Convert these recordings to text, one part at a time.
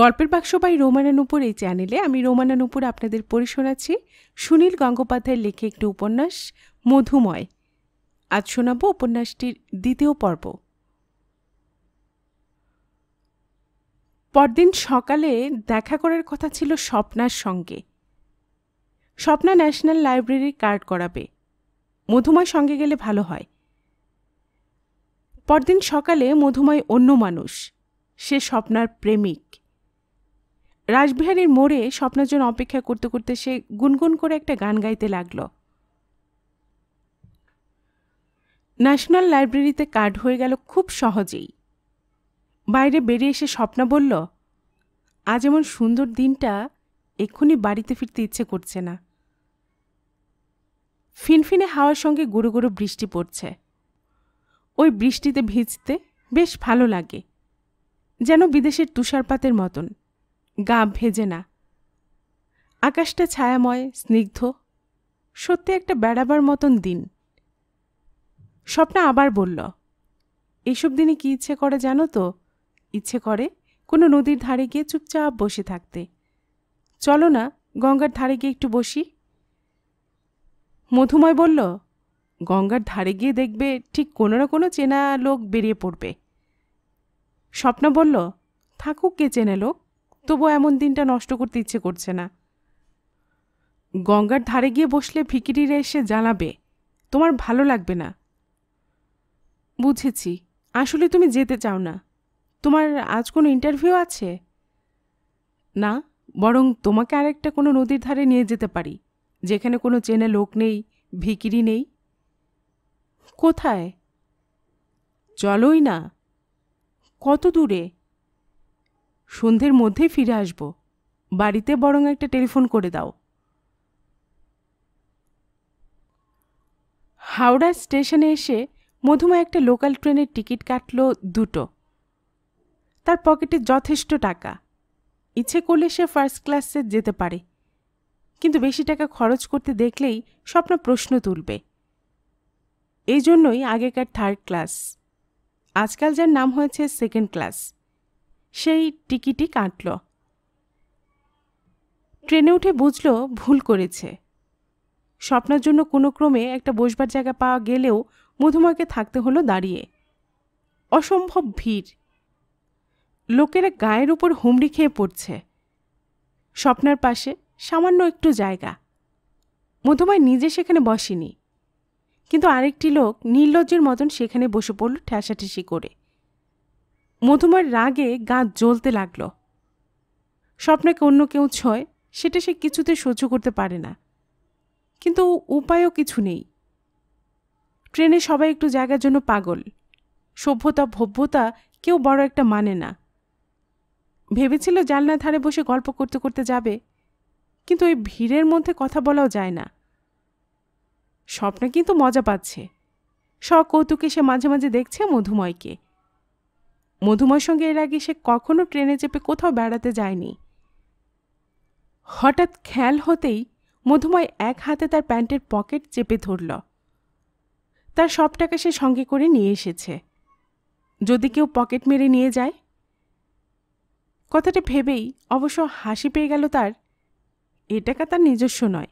গল্পের বাক্স বাই রোমানা নুপুর এই চ্যানেলে আমি রোমানা নুপুর আপনাদের পড়ে শোনাচ্ছি সুনীল গঙ্গোপাধ্যায়ের লেখে একটি উপন্যাস মধুময় আজ শোনাব উপন্যাসটির দ্বিতীয় পর্ব পরদিন সকালে দেখা করার কথা ছিল স্বপ্নার সঙ্গে স্বপ্না ন্যাশনাল লাইব্রেরি কার্ড করাবে মধুময় সঙ্গে গেলে ভালো হয় পরদিন সকালে মধুময় অন্য মানুষ সে স্বপ্নার প্রেমিক রাসবিহারীর মোড়ে জন্য অপেক্ষা করতে করতে সে গুনগুন করে একটা গান গাইতে লাগল ন্যাশনাল লাইব্রেরিতে কার্ড হয়ে গেল খুব সহজেই বাইরে বেরিয়ে এসে স্বপ্না বলল আজ এমন সুন্দর দিনটা এক্ষুনি বাড়িতে ফিরতে ইচ্ছে করছে না ফিনফিনে হাওয়ার সঙ্গে গুঁড়ো গুঁড়ো বৃষ্টি পড়ছে ওই বৃষ্টিতে ভিজতে বেশ ভালো লাগে যেন বিদেশের তুষারপাতের মতন গা ভেজে না আকাশটা ছায়াময় স্নিগ্ধ সত্যি একটা বেড়াবার মতন দিন স্বপ্না আবার বলল এইসব দিনে কি ইচ্ছে করে জানো তো ইচ্ছে করে কোনো নদীর ধারে গিয়ে চুপচাপ বসে থাকতে চলো না গঙ্গার ধারে গিয়ে একটু বসি মধুময় বলল গঙ্গার ধারে গিয়ে দেখবে ঠিক কোনো না কোনো চেনা লোক বেরিয়ে পড়বে স্বপ্ন বলল থাকুক কে চেনা লোক তবু এমন দিনটা নষ্ট করতে ইচ্ছে করছে না গঙ্গার ধারে গিয়ে বসলে ভিকিরিরা এসে জ্বালাবে তোমার ভালো লাগবে না বুঝেছি আসলে তুমি যেতে চাও না তোমার আজ কোনো ইন্টারভিউ আছে না বরং তোমাকে আরেকটা কোনো নদীর ধারে নিয়ে যেতে পারি যেখানে কোনো চেনা লোক নেই ভিকিরি নেই কোথায় চলোই না কত দূরে সন্ধ্যের মধ্যেই ফিরে আসব বাড়িতে বরং একটা টেলিফোন করে দাও হাওড়া স্টেশনে এসে মধুমা একটা লোকাল ট্রেনের টিকিট কাটল দুটো তার পকেটে যথেষ্ট টাকা ইচ্ছে করলে সে ফার্স্ট ক্লাসে যেতে পারে কিন্তু বেশি টাকা খরচ করতে দেখলেই স্বপ্ন প্রশ্ন তুলবে এই জন্যই আগেকার থার্ড ক্লাস আজকাল যার নাম হয়েছে সেকেন্ড ক্লাস সেই টিকিটি কাটল ট্রেনে উঠে বুঝল ভুল করেছে স্বপ্নার জন্য কোনো ক্রমে একটা বসবার জায়গা পাওয়া গেলেও মধুমাকে থাকতে হলো দাঁড়িয়ে অসম্ভব ভিড় লোকেরা গায়ের উপর হুমড়ি খেয়ে পড়ছে স্বপ্নার পাশে সামান্য একটু জায়গা মধুময় নিজে সেখানে বসেনি কিন্তু আরেকটি লোক নির্লজ্জের মতন সেখানে বসে পড়ল ঠেসাঠেসি করে মধুমার রাগে গা জ্বলতে লাগল স্বপ্নাকে অন্য কেউ ছয় সেটা সে কিছুতে সহ্য করতে পারে না কিন্তু উপায়ও কিছু নেই ট্রেনে সবাই একটু জায়গার জন্য পাগল সভ্যতা ভব্যতা কেউ বড় একটা মানে না ভেবেছিল জানলার ধারে বসে গল্প করতে করতে যাবে কিন্তু ওই ভিড়ের মধ্যে কথা বলাও যায় না স্বপ্নে কিন্তু মজা পাচ্ছে সকৌতুকে সে মাঝে মাঝে দেখছে মধুময়কে মধুময় সঙ্গে এর আগে সে কখনো ট্রেনে চেপে কোথাও বেড়াতে যায়নি হঠাৎ খেয়াল হতেই মধুময় এক হাতে তার প্যান্টের পকেট চেপে ধরল তার সব টাকা সে সঙ্গে করে নিয়ে এসেছে যদি কেউ পকেট মেরে নিয়ে যায় কথাটা ভেবেই অবশ্য হাসি পেয়ে গেল তার এ টাকা তার নিজস্ব নয়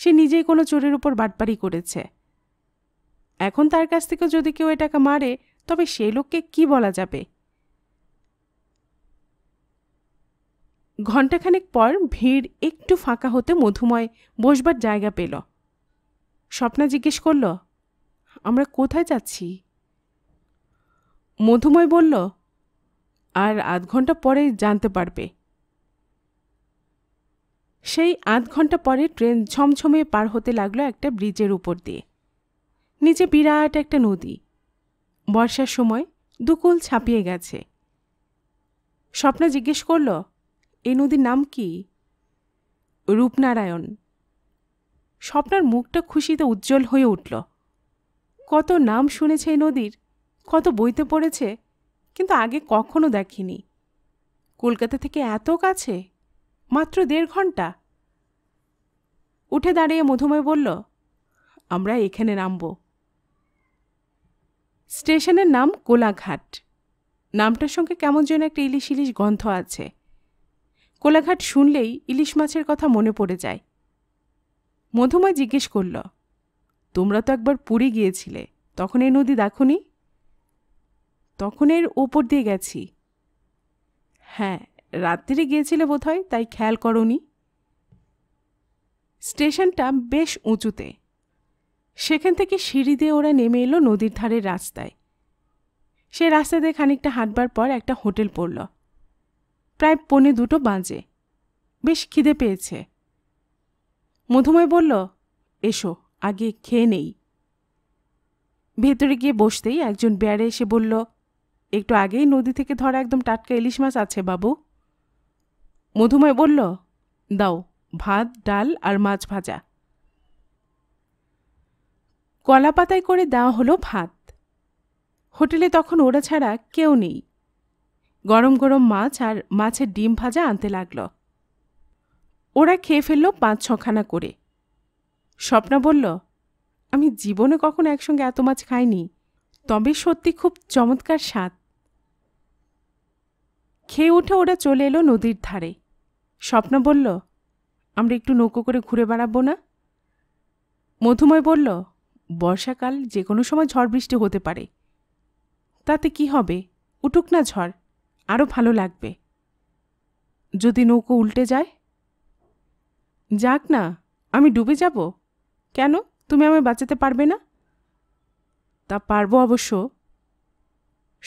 সে নিজেই কোনো চোরের উপর বাটপাড়ি করেছে এখন তার কাছ থেকে যদি কেউ এ টাকা মারে তবে সে লোককে কি বলা যাবে ঘণ্টাখানেক পর ভিড় একটু ফাঁকা হতে মধুময় বসবার জায়গা পেল স্বপ্না জিজ্ঞেস করল আমরা কোথায় যাচ্ছি মধুময় বলল আর আধ ঘন্টা পরে জানতে পারবে সেই আধ ঘন্টা পরে ট্রেন ছমছমে পার হতে লাগলো একটা ব্রিজের উপর দিয়ে নিচে বিরাট একটা নদী বর্ষার সময় দুকুল ছাপিয়ে গেছে স্বপ্না জিজ্ঞেস করল এই নদীর নাম কি রূপনারায়ণ স্বপ্নার মুখটা খুশিতে উজ্জ্বল হয়ে উঠল কত নাম শুনেছে এই নদীর কত বইতে পড়েছে কিন্তু আগে কখনো দেখিনি কলকাতা থেকে এত কাছে মাত্র দেড় ঘন্টা উঠে দাঁড়িয়ে মধুময় বলল আমরা এখানে নামবো স্টেশনের নাম কোলাঘাট নামটার সঙ্গে কেমন যেন একটা ইলিশ ইলিশ গন্ধ আছে কোলাঘাট শুনলেই ইলিশ মাছের কথা মনে পড়ে যায় মধুময় জিজ্ঞেস করল তোমরা তো একবার পুরী গিয়েছিলে তখন এই নদী দেখনি তখন এর ওপর দিয়ে গেছি হ্যাঁ রাত্রি গিয়েছিলে বোধহয় তাই খেয়াল করনি স্টেশনটা বেশ উঁচুতে সেখান থেকে সিঁড়ি দিয়ে ওরা নেমে এলো নদীর ধারের রাস্তায় সে রাস্তা দিয়ে খানিকটা হাঁটবার পর একটা হোটেল পড়ল প্রায় পনে দুটো বাজে বেশ খিদে পেয়েছে মধুময় বলল এসো আগে খেয়ে নেই ভেতরে গিয়ে বসতেই একজন বেয়ারে এসে বলল একটু আগেই নদী থেকে ধরা একদম টাটকা ইলিশ মাছ আছে বাবু মধুময় বলল দাও ভাত ডাল আর মাছ ভাজা কলা পাতায় করে দেওয়া হলো ভাত হোটেলে তখন ওরা ছাড়া কেউ নেই গরম গরম মাছ আর মাছের ডিম ভাজা আনতে লাগল ওরা খেয়ে ফেললো পাঁচ ছখানা করে স্বপ্না বলল আমি জীবনে কখনো একসঙ্গে এত মাছ খাইনি তবে সত্যি খুব চমৎকার স্বাদ খেয়ে উঠে ওরা চলে এলো নদীর ধারে স্বপ্ন বলল আমরা একটু নৌকো করে ঘুরে বেড়াবো না মধুময় বলল বর্ষাকাল যে কোনো সময় ঝড় বৃষ্টি হতে পারে তাতে কি হবে উঠুক না ঝড় আরও ভালো লাগবে যদি নৌকো উল্টে যায় যাক না আমি ডুবে যাব কেন তুমি আমায় বাঁচাতে পারবে না তা পারবো অবশ্য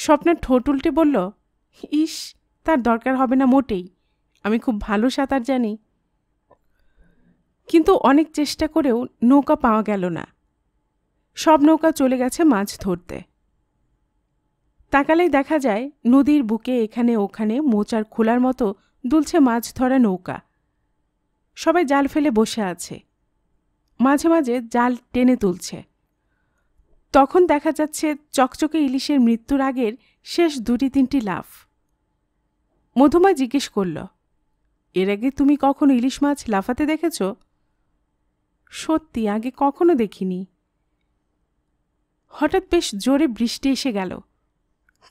স্বপ্নের ঠোঁট উল্টে বলল ইস তার দরকার হবে না মোটেই আমি খুব ভালো সাঁতার জানি কিন্তু অনেক চেষ্টা করেও নৌকা পাওয়া গেল না সব নৌকা চলে গেছে মাছ ধরতে তাকালেই দেখা যায় নদীর বুকে এখানে ওখানে মোচার খোলার মতো দুলছে মাছ ধরা নৌকা সবাই জাল ফেলে বসে আছে মাঝে মাঝে জাল টেনে তুলছে তখন দেখা যাচ্ছে চকচকে ইলিশের মৃত্যুর আগের শেষ দুটি তিনটি লাফ মধুমা জিজ্ঞেস করল এর আগে তুমি কখনো ইলিশ মাছ লাফাতে দেখেছ সত্যি আগে কখনো দেখিনি হঠাৎ বেশ জোরে বৃষ্টি এসে গেল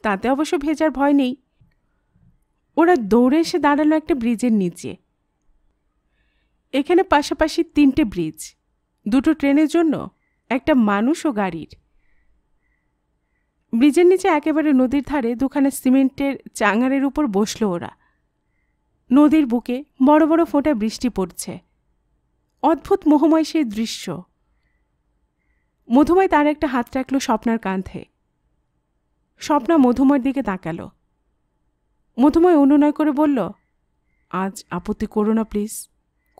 তাতে অবশ্য ভেজার ভয় নেই ওরা দৌড়ে এসে দাঁড়ালো একটা ব্রিজের নিচে এখানে পাশাপাশি তিনটে ব্রিজ দুটো ট্রেনের জন্য একটা মানুষ ও গাড়ির ব্রিজের নিচে একেবারে নদীর ধারে দুখানা সিমেন্টের চাঙারের উপর বসল ওরা নদীর বুকে বড় বড় ফোঁটা বৃষ্টি পড়ছে অদ্ভুত মোহময় সেই দৃশ্য মধুময় তার একটা হাত রাখল স্বপ্নার কাঁধে স্বপ্না মধুময়ের দিকে তাকাল মধুময় অনুনয় করে বলল আজ আপত্তি করো না প্লিজ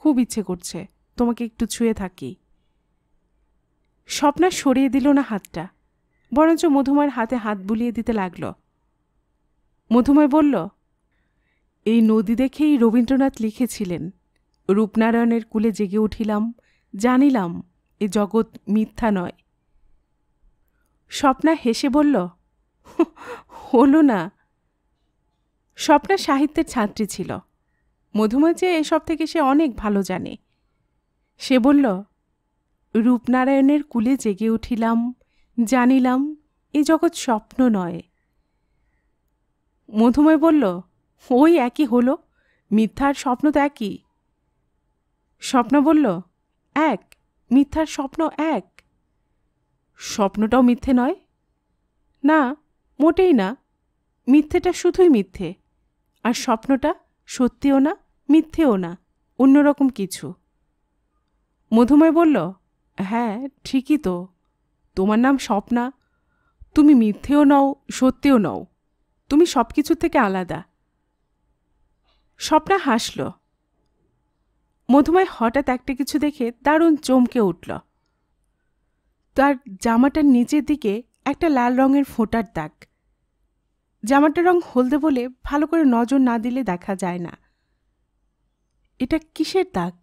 খুব ইচ্ছে করছে তোমাকে একটু ছুঁয়ে থাকি স্বপ্না সরিয়ে দিল না হাতটা বরঞ্চ মধুময়ের হাতে হাত বুলিয়ে দিতে লাগল মধুময় বলল এই নদী দেখেই রবীন্দ্রনাথ লিখেছিলেন রূপনারায়ণের কুলে জেগে উঠিলাম জানিলাম এ জগৎ মিথ্যা নয় স্বপ্না হেসে বলল হলো না স্বপ্না সাহিত্যের ছাত্রী ছিল চেয়ে এসব থেকে সে অনেক ভালো জানে সে বলল রূপনারায়ণের কুলে জেগে উঠিলাম জানিলাম এ জগৎ স্বপ্ন নয় মধুময় বলল ওই একই হলো মিথ্যার স্বপ্ন তো একই স্বপ্ন বলল এক মিথ্যার স্বপ্ন এক স্বপ্নটাও মিথ্যে নয় না মোটেই না মিথ্যেটা শুধুই মিথ্যে আর স্বপ্নটা সত্যিও না মিথ্যেও না অন্যরকম কিছু মধুময় বলল হ্যাঁ ঠিকই তো তোমার নাম স্বপ্না তুমি মিথ্যেও নও সত্যিও নও তুমি সব কিছু থেকে আলাদা স্বপ্না হাসল মধুময় হঠাৎ একটা কিছু দেখে দারুণ চমকে উঠল তার জামাটার নিচের দিকে একটা লাল রঙের ফোঁটার দাগ জামাটার রং হলদে বলে ভালো করে নজর না দিলে দেখা যায় না এটা কিসের দাগ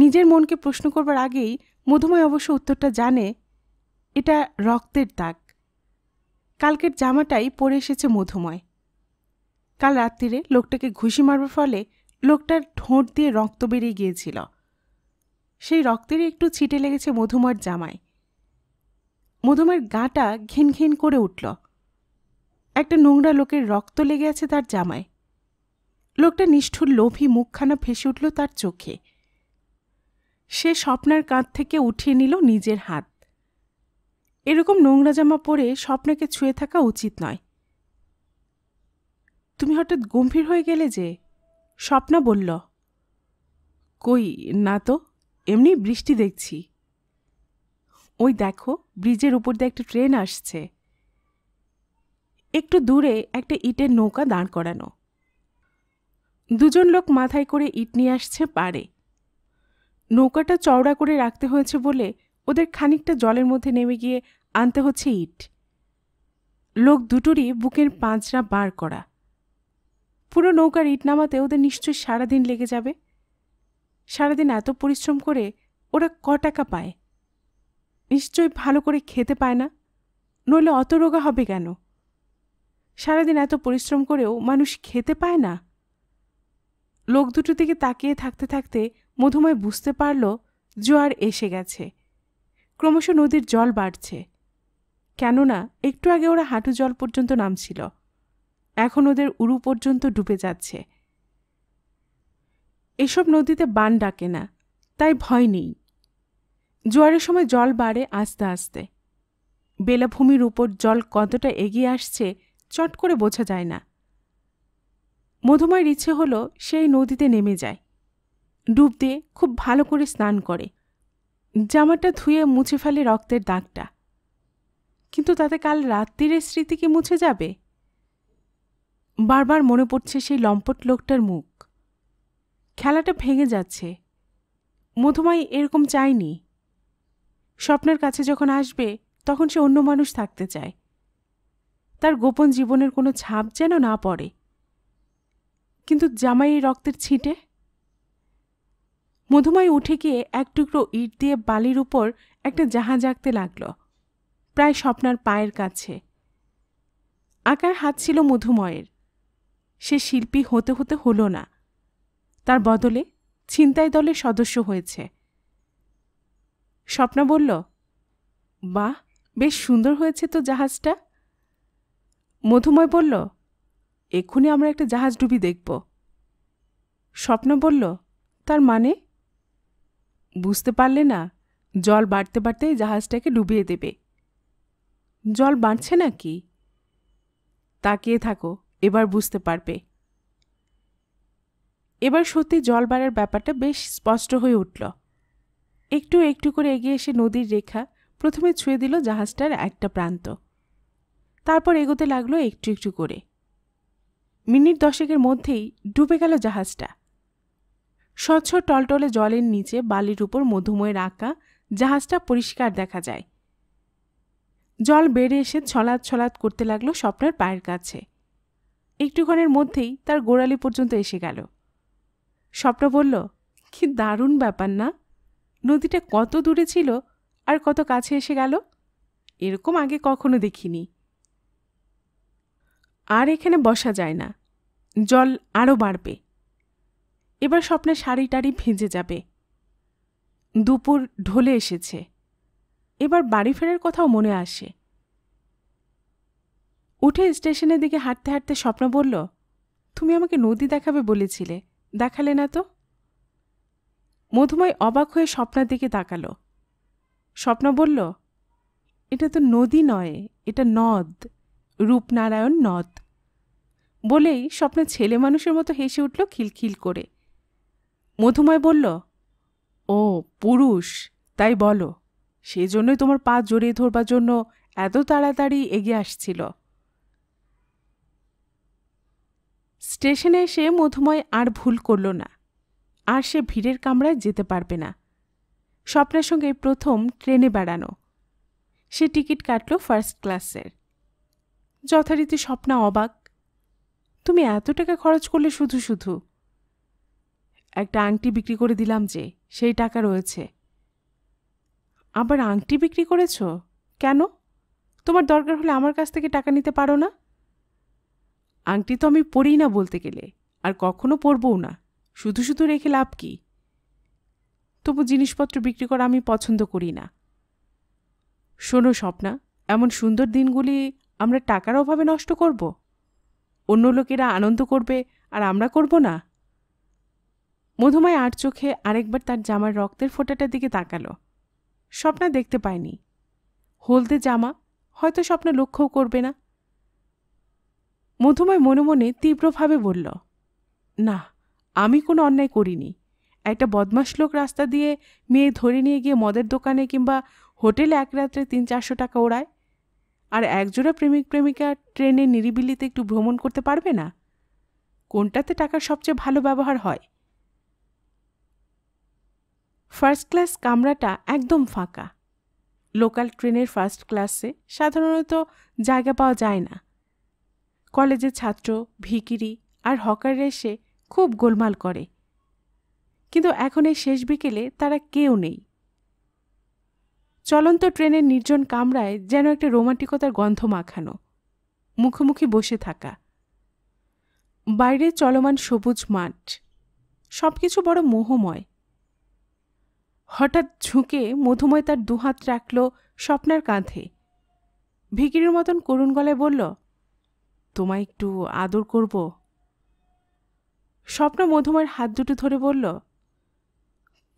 নিজের মনকে প্রশ্ন করবার আগেই মধুময় অবশ্য উত্তরটা জানে এটা রক্তের দাগ কালকের জামাটাই পরে এসেছে মধুময় কাল রাত্রিরে লোকটাকে ঘুষি মারবার ফলে লোকটার ঠোঁট দিয়ে রক্ত বেরিয়ে গিয়েছিল সেই রক্তেরই একটু ছিটে লেগেছে মধুমার জামায় মধুমার গাটা ঘিন ঘিন করে উঠল একটা নোংরা লোকের রক্ত লেগে আছে তার জামায় লোকটা নিষ্ঠুর লোভী মুখখানা ফেসে উঠল তার চোখে সে স্বপ্নার কাঁধ থেকে উঠিয়ে নিল নিজের হাত এরকম নোংরা জামা পরে স্বপ্নকে ছুঁয়ে থাকা উচিত নয় তুমি হঠাৎ গম্ভীর হয়ে গেলে যে স্বপ্না বলল কই না তো এমনি বৃষ্টি দেখছি ওই দেখো ব্রিজের উপর দিয়ে একটা ট্রেন আসছে একটু দূরে একটা ইটের নৌকা দাঁড় করানো দুজন লোক মাথায় করে ইট নিয়ে আসছে পারে নৌকাটা চওড়া করে রাখতে হয়েছে বলে ওদের খানিকটা জলের মধ্যে নেমে গিয়ে আনতে হচ্ছে ইট লোক দুটোরই বুকের পাঁচরা বার করা পুরো নৌকার ইট নামাতে ওদের নিশ্চয়ই সারাদিন লেগে যাবে সারাদিন এত পরিশ্রম করে ওরা ক টাকা পায় নিশ্চয়ই ভালো করে খেতে পায় না নইলে অত রোগা হবে কেন সারাদিন এত পরিশ্রম করেও মানুষ খেতে পায় না লোক দুটো থেকে তাকিয়ে থাকতে থাকতে মধুময় বুঝতে পারল জোয়ার এসে গেছে ক্রমশ নদীর জল বাড়ছে কেননা একটু আগে ওরা হাঁটু জল পর্যন্ত নামছিল এখন ওদের উরু পর্যন্ত ডুবে যাচ্ছে এসব নদীতে বান ডাকে না তাই ভয় নেই জোয়ারের সময় জল বাড়ে আস্তে আস্তে বেলাভূমির উপর জল কতটা এগিয়ে আসছে চট করে বোঝা যায় না মধুময়ের ইচ্ছে হল সেই নদীতে নেমে যায় ডুব দিয়ে খুব ভালো করে স্নান করে জামাটা ধুয়ে মুছে ফেলে রক্তের দাগটা কিন্তু তাতে কাল রাত্রির স্মৃতি কি মুছে যাবে বারবার মনে পড়ছে সেই লম্পট লোকটার মুখ খেলাটা ভেঙে যাচ্ছে মধুমাই এরকম চায়নি স্বপ্নের কাছে যখন আসবে তখন সে অন্য মানুষ থাকতে চায় তার গোপন জীবনের কোনো ছাপ যেন না পড়ে কিন্তু জামাই রক্তের ছিটে মধুমাই উঠে গিয়ে এক টুকরো ইট দিয়ে বালির উপর একটা জাহাজ আঁকতে লাগল প্রায় স্বপ্নার পায়ের কাছে আঁকার হাত ছিল মধুময়ের সে শিল্পী হতে হতে হলো না তার বদলে ছিনতাই দলের সদস্য হয়েছে স্বপ্না বলল বাহ বেশ সুন্দর হয়েছে তো জাহাজটা মধুময় বলল এক্ষুনি আমরা একটা জাহাজ ডুবি দেখব স্বপ্ন বলল তার মানে বুঝতে পারলে না জল বাড়তে বাড়তে জাহাজটাকে ডুবিয়ে দেবে জল বাড়ছে নাকি তাকিয়ে থাকো এবার বুঝতে পারবে এবার সত্যি জল বাড়ার ব্যাপারটা বেশ স্পষ্ট হয়ে উঠল একটু একটু করে এগিয়ে এসে নদীর রেখা প্রথমে ছুঁয়ে দিল জাহাজটার একটা প্রান্ত তারপর এগোতে লাগলো একটু একটু করে মিনিট দশেকের মধ্যেই ডুবে গেল জাহাজটা স্বচ্ছ টলটলে জলের নিচে বালির উপর মধুময়ের আঁকা জাহাজটা পরিষ্কার দেখা যায় জল বেড়ে এসে ছলাৎ ছলাৎ করতে লাগলো স্বপ্নের পায়ের কাছে একটুক্ষণের মধ্যেই তার গোড়ালি পর্যন্ত এসে গেল স্বপ্ন বলল কি দারুণ ব্যাপার না নদীটা কত দূরে ছিল আর কত কাছে এসে গেল এরকম আগে কখনো দেখিনি আর এখানে বসা যায় না জল আরও বাড়বে এবার স্বপ্নে শাড়ি টাড়ি ভেজে যাবে দুপুর ঢলে এসেছে এবার বাড়ি ফেরার কথাও মনে আসে উঠে স্টেশনের দিকে হাঁটতে হাঁটতে স্বপ্ন বলল তুমি আমাকে নদী দেখাবে বলেছিলে দেখালে না তো মধুময় অবাক হয়ে স্বপ্নার দিকে তাকাল স্বপ্ন বলল এটা তো নদী নয় এটা নদ রূপনারায়ণ নদ বলেই স্বপ্নে ছেলে মানুষের মতো হেসে উঠল খিলখিল করে মধুময় বলল ও পুরুষ তাই বলো সেজন্যই তোমার পা জড়িয়ে ধরবার জন্য এত তাড়াতাড়ি এগিয়ে আসছিল স্টেশনে এসে মধুময় আর ভুল করল না আর সে ভিড়ের কামরায় যেতে পারবে না স্বপ্নের সঙ্গে প্রথম ট্রেনে বেড়ানো সে টিকিট কাটল ফার্স্ট ক্লাসের যথারীতি স্বপ্না অবাক তুমি এত টাকা খরচ করলে শুধু শুধু একটা আংটি বিক্রি করে দিলাম যে সেই টাকা রয়েছে আবার আংটি বিক্রি করেছ কেন তোমার দরকার হলে আমার কাছ থেকে টাকা নিতে পারো না আংটি তো আমি পড়ি না বলতে গেলে আর কখনো পরবও না শুধু শুধু রেখে লাভ কি তবু জিনিসপত্র বিক্রি করা আমি পছন্দ করি না শোনো স্বপ্না এমন সুন্দর দিনগুলি আমরা টাকার অভাবে নষ্ট করব অন্য লোকেরা আনন্দ করবে আর আমরা করব না মধুমায় আর চোখে আরেকবার তার জামার রক্তের ফোঁটাটার দিকে তাকালো স্বপ্না দেখতে পায়নি হলদে জামা হয়তো স্বপ্না লক্ষ্যও করবে না মধুময় মনে মনে তীব্রভাবে বলল না আমি কোনো অন্যায় করিনি একটা বদমাস লোক রাস্তা দিয়ে মেয়ে ধরে নিয়ে গিয়ে মদের দোকানে কিংবা হোটেলে এক রাত্রে তিন চারশো টাকা ওড়ায় আর একজোড়া প্রেমিক প্রেমিকা ট্রেনে নিরিবিলিতে একটু ভ্রমণ করতে পারবে না কোনটাতে টাকার সবচেয়ে ভালো ব্যবহার হয় ফার্স্ট ক্লাস কামরাটা একদম ফাঁকা লোকাল ট্রেনের ফার্স্ট ক্লাসে সাধারণত জায়গা পাওয়া যায় না কলেজের ছাত্র ভিকিরি আর হকার এসে খুব গোলমাল করে কিন্তু এখন এই শেষ বিকেলে তারা কেউ নেই চলন্ত ট্রেনের নির্জন কামরায় যেন একটা রোমান্টিকতার গন্ধ মাখানো মুখোমুখি বসে থাকা বাইরে চলমান সবুজ মাঠ সব কিছু বড় মোহময় হঠাৎ ঝুঁকে মধুময় তার দুহাত রাখল স্বপ্নার কাঁধে ভিকিরির মতন করুণ গলায় বলল তোমায় একটু আদর করব স্বপ্ন মধুমার হাত দুটো ধরে বলল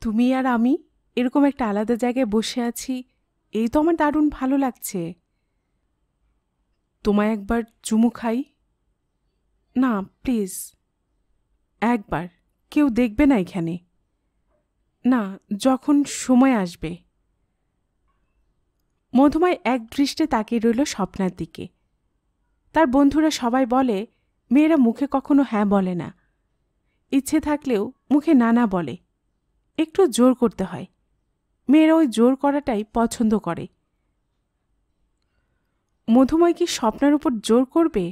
তুমি আর আমি এরকম একটা আলাদা জায়গায় বসে আছি এই তো আমার দারুণ ভালো লাগছে তোমায় একবার চুমু খাই না প্লিজ একবার কেউ দেখবে না এখানে না যখন সময় আসবে মধুমায় এক দৃষ্টে তাকিয়ে রইল স্বপ্নার দিকে তার বন্ধুরা সবাই বলে মেয়েরা মুখে কখনো হ্যাঁ বলে না ইচ্ছে থাকলেও মুখে নানা বলে একটু জোর করতে হয় মেয়েরা ওই জোর করাটাই পছন্দ করে মধুময় কি স্বপ্নার উপর জোর করবে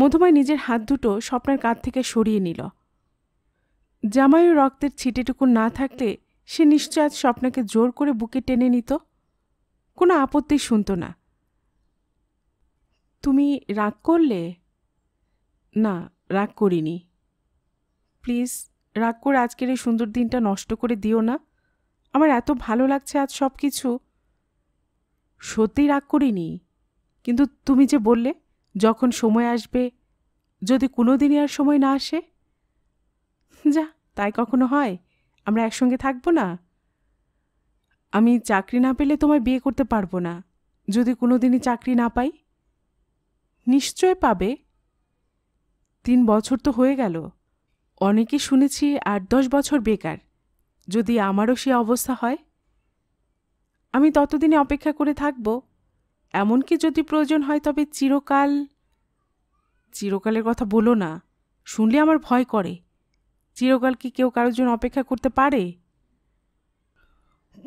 মধুময় নিজের হাত দুটো স্বপ্নের কাঁধ থেকে সরিয়ে নিল জামাইয়ের রক্তের ছিটেটুকু না থাকলে সে নিশ্চয় আজ স্বপ্নাকে জোর করে বুকে টেনে নিত কোনো আপত্তি শুনত না তুমি রাগ করলে না রাগ করিনি প্লিজ রাগ করে আজকের এই সুন্দর দিনটা নষ্ট করে দিও না আমার এত ভালো লাগছে আজ সব কিছু সত্যি রাগ করিনি কিন্তু তুমি যে বললে যখন সময় আসবে যদি কোনো দিনই আর সময় না আসে যা তাই কখনো হয় আমরা একসঙ্গে থাকবো না আমি চাকরি না পেলে তোমায় বিয়ে করতে পারবো না যদি কোনো দিনই চাকরি না পাই নিশ্চয় পাবে তিন বছর তো হয়ে গেল অনেকে শুনেছি আট দশ বছর বেকার যদি আমারও সে অবস্থা হয় আমি ততদিনে অপেক্ষা করে থাকব এমনকি যদি প্রয়োজন হয় তবে চিরকাল চিরকালের কথা বলো না শুনলে আমার ভয় করে চিরকাল কি কেউ কারোর জন্য অপেক্ষা করতে পারে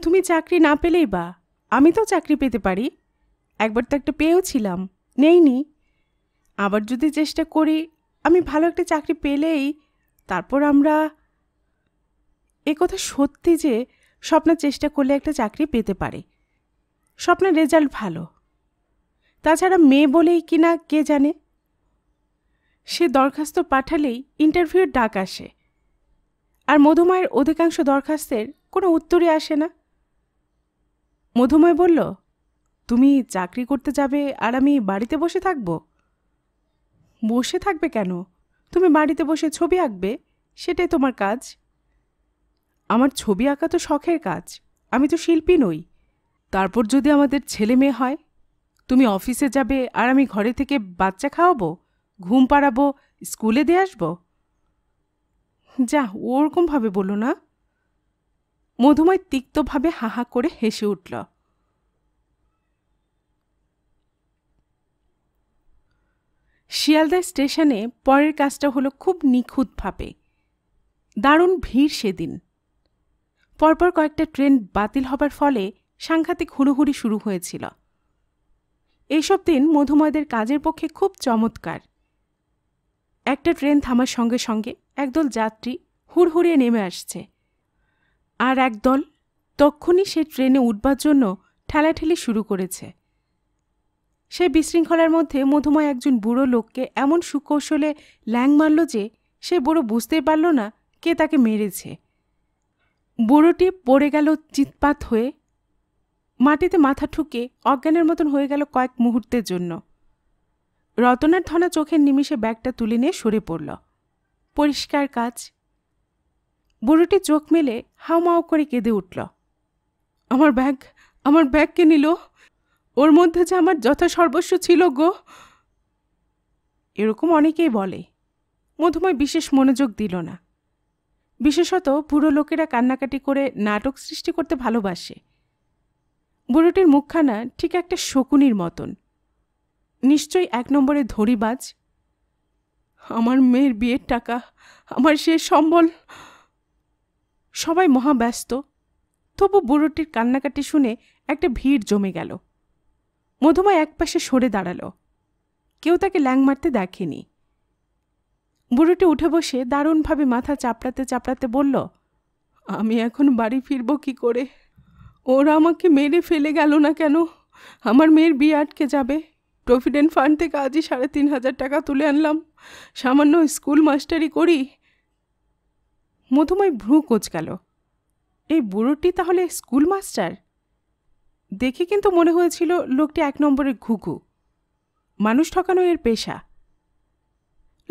তুমি চাকরি না পেলেই বা আমি তো চাকরি পেতে পারি একবার তো একটা পেয়েওছিলাম নেইনি আবার যদি চেষ্টা করি আমি ভালো একটা চাকরি পেলেই তারপর আমরা কথা সত্যি যে স্বপ্ন চেষ্টা করলে একটা চাকরি পেতে পারে স্বপ্নের রেজাল্ট ভালো তাছাড়া মেয়ে বলেই কি না কে জানে সে দরখাস্ত পাঠালেই ইন্টারভিউর ডাক আসে আর মধুময়ের অধিকাংশ দরখাস্তের কোনো উত্তরই আসে না মধুময় বলল তুমি চাকরি করতে যাবে আর আমি বাড়িতে বসে থাকবো বসে থাকবে কেন তুমি বাড়িতে বসে ছবি আঁকবে সেটাই তোমার কাজ আমার ছবি আঁকা তো শখের কাজ আমি তো শিল্পী নই তারপর যদি আমাদের ছেলে মেয়ে হয় তুমি অফিসে যাবে আর আমি ঘরে থেকে বাচ্চা খাওয়াবো ঘুম পাড়াবো স্কুলে দিয়ে আসবো যা ওরকমভাবে বলো না মধুময় তিক্তভাবে হাহা করে হেসে উঠল শিয়ালদা স্টেশনে পরের কাজটা হলো খুব নিখুঁতভাবে দারুণ ভিড় সেদিন পরপর কয়েকটা ট্রেন বাতিল হবার ফলে সাংঘাতিক হুড়োহুড়ি শুরু হয়েছিল এইসব দিন মধুময়দের কাজের পক্ষে খুব চমৎকার একটা ট্রেন থামার সঙ্গে সঙ্গে একদল যাত্রী হুড়হুড়িয়ে নেমে আসছে আর একদল তক্ষুনি সে ট্রেনে উঠবার জন্য ঠেলাঠেলি শুরু করেছে সে বিশৃঙ্খলার মধ্যে মধুময় একজন বুড়ো লোককে এমন সুকৌশলে ল্যাং মারল যে সে বুড়ো বুঝতে পারল না কে তাকে মেরেছে বুড়োটি পড়ে গেল চিৎপাত হয়ে মাটিতে মাথা ঠুকে অজ্ঞানের মতন হয়ে গেল কয়েক মুহূর্তের জন্য রতনার ধনা চোখের নিমিষে ব্যাগটা তুলে নিয়ে সরে পড়ল পরিষ্কার কাজ বুড়োটি চোখ মেলে হাওমাও করে কেঁদে উঠল আমার ব্যাগ আমার ব্যাগকে নিল ওর মধ্যে যে আমার যথাসর্বস্ব ছিল গো এরকম অনেকেই বলে মধুময় বিশেষ মনোযোগ দিল না বিশেষত বুড়ো লোকেরা কান্নাকাটি করে নাটক সৃষ্টি করতে ভালোবাসে বুড়োটির মুখখানা ঠিক একটা শকুনির মতন নিশ্চয়ই এক নম্বরে ধরিবাজ আমার মেয়ের বিয়ের টাকা আমার সে সম্বল সবাই মহাব্যস্ত তবু বুড়োটির কান্নাকাটি শুনে একটা ভিড় জমে গেল এক একপাশে সরে দাঁড়ালো কেউ তাকে ল্যাং মারতে দেখেনি বুড়োটি উঠে বসে দারুণভাবে মাথা চাপড়াতে চাপড়াতে বলল আমি এখন বাড়ি ফিরব কি করে ওরা আমাকে মেরে ফেলে গেল না কেন আমার মেয়ের বিয়ে আটকে যাবে প্রভিডেন্ট ফান্ড থেকে আজই সাড়ে তিন হাজার টাকা তুলে আনলাম সামান্য স্কুল মাস্টারি করি মধুময় ভ্রু গেল এই বুড়োটি তাহলে স্কুল মাস্টার দেখে কিন্তু মনে হয়েছিল লোকটি এক নম্বরের ঘুঘু মানুষ ঠকানো এর পেশা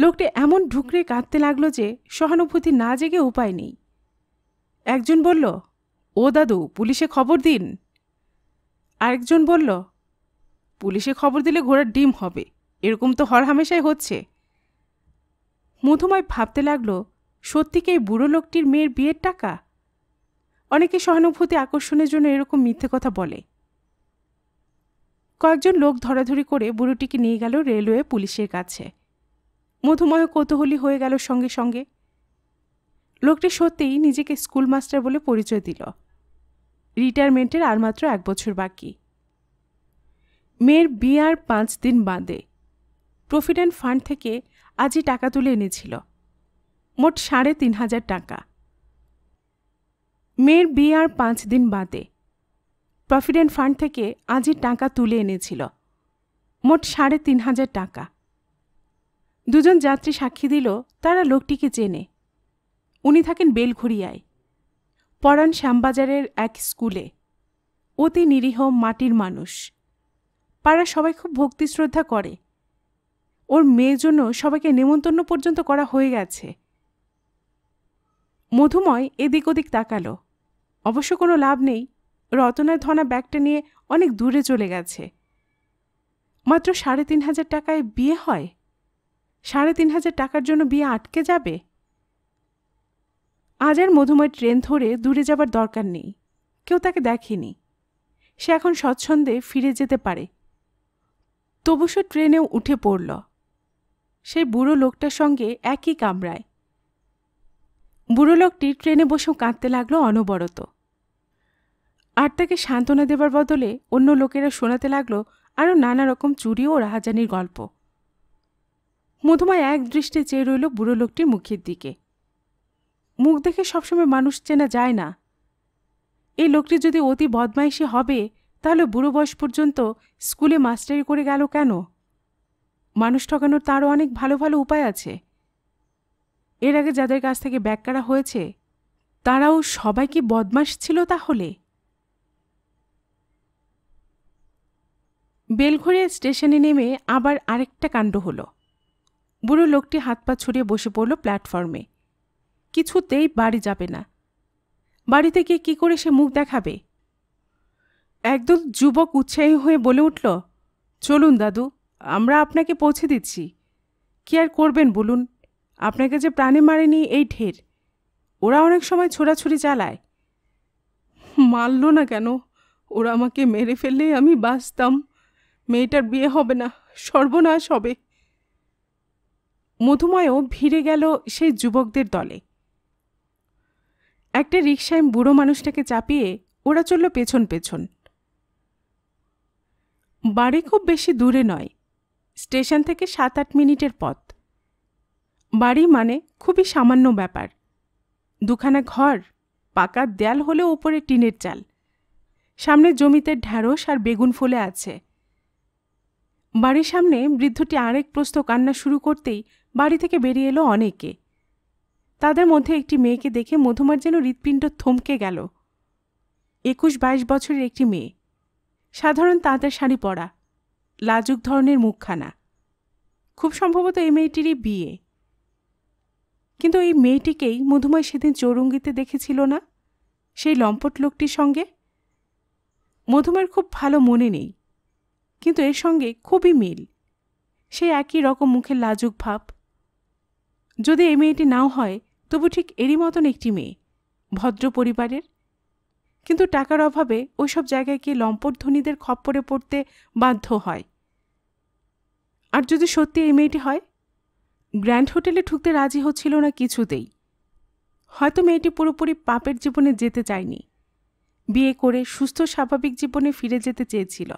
লোকটি এমন ঢুকরে কাঁদতে লাগলো যে সহানুভূতি না জেগে উপায় নেই একজন বলল ও দাদু পুলিশে খবর দিন আরেকজন বলল পুলিশে খবর দিলে ঘোড়ার ডিম হবে এরকম তো হরহামেশাই হচ্ছে মধুময় ভাবতে লাগলো সত্যিকে এই বুড়ো লোকটির মেয়ের বিয়ের টাকা অনেকে সহানুভূতি আকর্ষণের জন্য এরকম মিথ্যে কথা বলে কয়েকজন লোক ধরাধরি করে বুড়োটিকে নিয়ে গেল রেলওয়ে পুলিশের কাছে মধুময় কৌতূহলী হয়ে গেল সঙ্গে সঙ্গে লোকটি সত্যিই নিজেকে স্কুল মাস্টার বলে পরিচয় দিল রিটায়ারমেন্টের আর মাত্র এক বছর বাকি মেয়ের বিয়ার পাঁচ দিন বাদে প্রভিডেন্ট ফান্ড থেকে আজই টাকা তুলে এনেছিল মোট সাড়ে তিন হাজার টাকা মেয়ের বিয়ে আর পাঁচ দিন বাদে প্রফিডেন্ট ফান্ড থেকে আজই টাকা তুলে এনেছিল মোট সাড়ে তিন হাজার টাকা দুজন যাত্রী সাক্ষী দিল তারা লোকটিকে চেনে উনি থাকেন বেলঘুরিয়ায় পড়ান শ্যামবাজারের এক স্কুলে অতি নিরীহ মাটির মানুষ পাড়া সবাই খুব ভক্তি শ্রদ্ধা করে ওর মেয়ের জন্য সবাইকে নেমন্তন্ন পর্যন্ত করা হয়ে গেছে মধুময় এদিক ওদিক তাকালো অবশ্য কোনো লাভ নেই রতনার ধনা ব্যাগটা নিয়ে অনেক দূরে চলে গেছে মাত্র সাড়ে তিন হাজার টাকায় বিয়ে হয় সাড়ে তিন হাজার টাকার জন্য বিয়ে আটকে যাবে আজ আর মধুময় ট্রেন ধরে দূরে যাবার দরকার নেই কেউ তাকে দেখেনি সে এখন স্বচ্ছন্দে ফিরে যেতে পারে তবু সে ট্রেনেও উঠে পড়ল সেই বুড়ো লোকটার সঙ্গে একই কামরায় বুড়ো লোকটি ট্রেনে বসেও কাঁদতে লাগলো অনবরত আর তাকে সান্ত্বনা দেবার বদলে অন্য লোকেরা শোনাতে লাগলো আরও নানা রকম চুরি ও রাহাজানির গল্প মধুমা এক দৃষ্টে চেয়ে রইল বুড়ো লোকটির মুখের দিকে মুখ দেখে সবসময় মানুষ চেনা যায় না এই লোকটি যদি অতি বদমাইশি হবে তাহলে বুড়ো বয়স পর্যন্ত স্কুলে মাস্টারি করে গেল কেন মানুষ ঠকানোর তারও অনেক ভালো ভালো উপায় আছে এর আগে যাদের কাছ থেকে ব্যাক করা হয়েছে তারাও সবাই কি বদমাস ছিল তাহলে বেলঘড়িয়া স্টেশনে নেমে আবার আরেকটা কাণ্ড হলো বুড়ো লোকটি হাত পা ছড়িয়ে বসে পড়ল প্ল্যাটফর্মে কিছুতেই বাড়ি যাবে না বাড়িতে গিয়ে কী করে সে মুখ দেখাবে একদল যুবক উৎসাহী হয়ে বলে উঠল চলুন দাদু আমরা আপনাকে পৌঁছে দিচ্ছি কি আর করবেন বলুন আপনাকে যে প্রাণে মারেনি এই ঢের ওরা অনেক সময় ছোড়াছুড়ি চালায় মারল না কেন ওরা আমাকে মেরে ফেললে আমি বাঁচতাম মেয়েটার বিয়ে হবে না সর্বনাশ হবে মধুময়ও ভিড়ে গেল সেই যুবকদের দলে একটা রিক্সায় বুড়ো মানুষটাকে চাপিয়ে ওরা চলল পেছন পেছন বাড়ি খুব বেশি দূরে নয় স্টেশন থেকে সাত আট মিনিটের পথ বাড়ি মানে খুবই সামান্য ব্যাপার দুখানা ঘর পাকা দেয়াল হলে ওপরে টিনের চাল সামনে জমিতে ঢ্যাঁড়স আর বেগুন ফুলে আছে বাড়ির সামনে বৃদ্ধটি আরেক প্রস্ত কান্না শুরু করতেই বাড়ি থেকে বেরিয়ে এলো অনেকে তাদের মধ্যে একটি মেয়েকে দেখে মধুমার যেন হৃৎপিণ্ড থমকে গেল একুশ বাইশ বছরের একটি মেয়ে সাধারণ তাঁতের শাড়ি পরা লাজুক ধরনের মুখখানা খুব সম্ভবত এই মেয়েটিরই বিয়ে কিন্তু এই মেয়েটিকেই মধুময় সেদিন চৌরঙ্গিতে দেখেছিল না সেই লম্পট লোকটির সঙ্গে মধুময়ের খুব ভালো মনে নেই কিন্তু এর সঙ্গে খুবই মিল সে একই রকম মুখের লাজুক ভাব যদি এই মেয়েটি নাও হয় তবু ঠিক এরই মতন একটি মেয়ে ভদ্র পরিবারের কিন্তু টাকার অভাবে ওইসব জায়গায় গিয়ে লম্পট ধনীদের খপ্পরে পড়তে বাধ্য হয় আর যদি সত্যি এই মেয়েটি হয় গ্র্যান্ড হোটেলে ঢুকতে রাজি হচ্ছিল না কিছুতেই হয়তো মেয়েটি পুরোপুরি পাপের জীবনে যেতে চায়নি বিয়ে করে সুস্থ স্বাভাবিক জীবনে ফিরে যেতে চেয়েছিল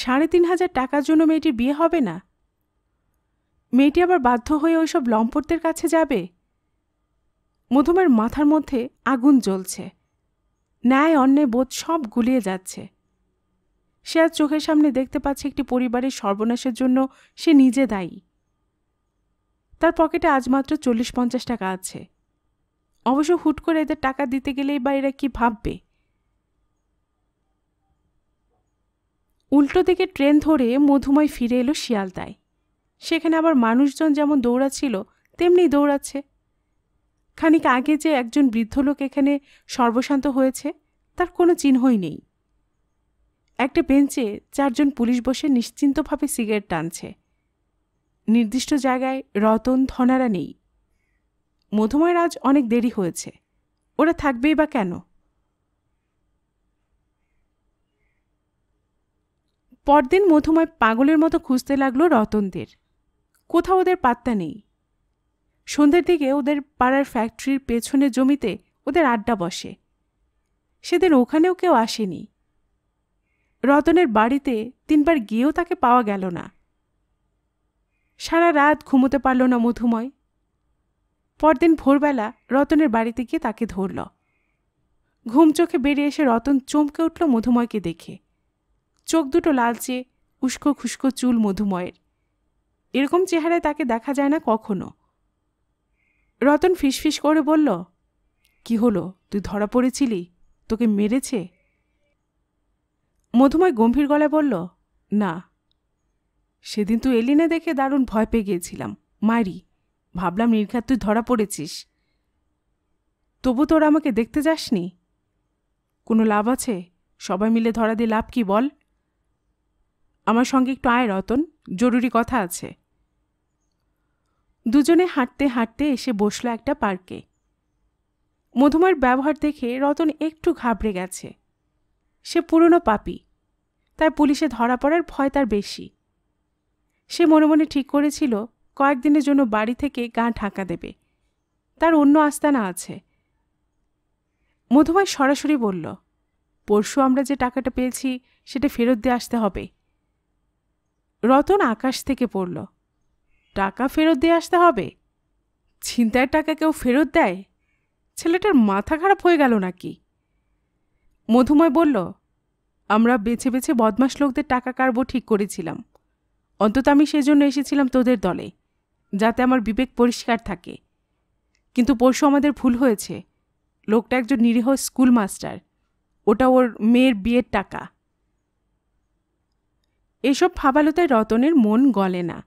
সাড়ে তিন হাজার টাকার জন্য মেয়েটির বিয়ে হবে না মেয়েটি আবার বাধ্য হয়ে ওইসব লম্পটদের কাছে যাবে মধুমের মাথার মধ্যে আগুন জ্বলছে ন্যায় অন্যায় বোধ সব গুলিয়ে যাচ্ছে সে আজ চোখের সামনে দেখতে পাচ্ছে একটি পরিবারের সর্বনাশের জন্য সে নিজে দায়ী তার পকেটে আজ মাত্র চল্লিশ পঞ্চাশ টাকা আছে অবশ্য হুট করে এদের টাকা দিতে গেলেই বা এরা কি ভাববে উল্টো দিকে ট্রেন ধরে মধুময় ফিরে এলো শিয়ালদায় সেখানে আবার মানুষজন যেমন দৌড়াচ্ছিল তেমনি দৌড়াচ্ছে খানিক আগে যে একজন বৃদ্ধ লোক এখানে সর্বশান্ত হয়েছে তার কোনো চিহ্নই নেই একটা বেঞ্চে চারজন পুলিশ বসে নিশ্চিন্তভাবে সিগারেট টানছে নির্দিষ্ট জায়গায় রতন ধনারা নেই মধুময় রাজ অনেক দেরি হয়েছে ওরা থাকবেই বা কেন পরদিন মধুময় পাগলের মতো খুঁজতে লাগলো রতনদের কোথাও ওদের পাত্তা নেই সন্ধ্যের দিকে ওদের পাড়ার ফ্যাক্টরির পেছনে জমিতে ওদের আড্ডা বসে সেদিন ওখানেও কেউ আসেনি রতনের বাড়িতে তিনবার গিয়েও তাকে পাওয়া গেল না সারা রাত ঘুমোতে পারল না মধুময় পরদিন ভোরবেলা রতনের বাড়িতে গিয়ে তাকে ধরল ঘুম চোখে বেরিয়ে এসে রতন চমকে উঠল মধুময়কে দেখে চোখ দুটো লালচে উস্কো খুস্কো চুল মধুময়ের এরকম চেহারায় তাকে দেখা যায় না কখনো রতন ফিসফিস করে বলল কি হলো তুই ধরা পড়েছিলি তোকে মেরেছে মধুময় গম্ভীর গলায় বলল না সেদিন তো এলি না দেখে দারুণ ভয় পেয়ে গিয়েছিলাম মারি ভাবলাম নির্ঘাত তুই ধরা পড়েছিস তবু তোর আমাকে দেখতে যাসনি কোনো লাভ আছে সবাই মিলে ধরা দিয়ে লাভ কি বল আমার সঙ্গে একটু আয় রতন জরুরি কথা আছে দুজনে হাঁটতে হাঁটতে এসে বসলো একটা পার্কে মধুমার ব্যবহার দেখে রতন একটু ঘাবড়ে গেছে সে পুরনো পাপি তাই পুলিশে ধরা পড়ার ভয় তার বেশি সে মনে মনে ঠিক করেছিল কয়েকদিনের জন্য বাড়ি থেকে গা ঢাকা দেবে তার অন্য আস্তানা আছে মধুময় সরাসরি বলল পরশু আমরা যে টাকাটা পেয়েছি সেটা ফেরত দিয়ে আসতে হবে রতন আকাশ থেকে পড়ল টাকা ফেরত দিয়ে আসতে হবে ছিনতায় টাকা কেউ ফেরত দেয় ছেলেটার মাথা খারাপ হয়ে গেল নাকি মধুময় বলল আমরা বেছে বেছে বদমাস লোকদের টাকা কারবো ঠিক করেছিলাম অন্তত আমি সেই জন্য এসেছিলাম তোদের দলে যাতে আমার বিবেক পরিষ্কার থাকে কিন্তু পরশু আমাদের ভুল হয়েছে লোকটা একজন নিরীহ স্কুল মাস্টার ওটা ওর মেয়ের বিয়ের টাকা এসব ফাবালতায় রতনের মন গলে না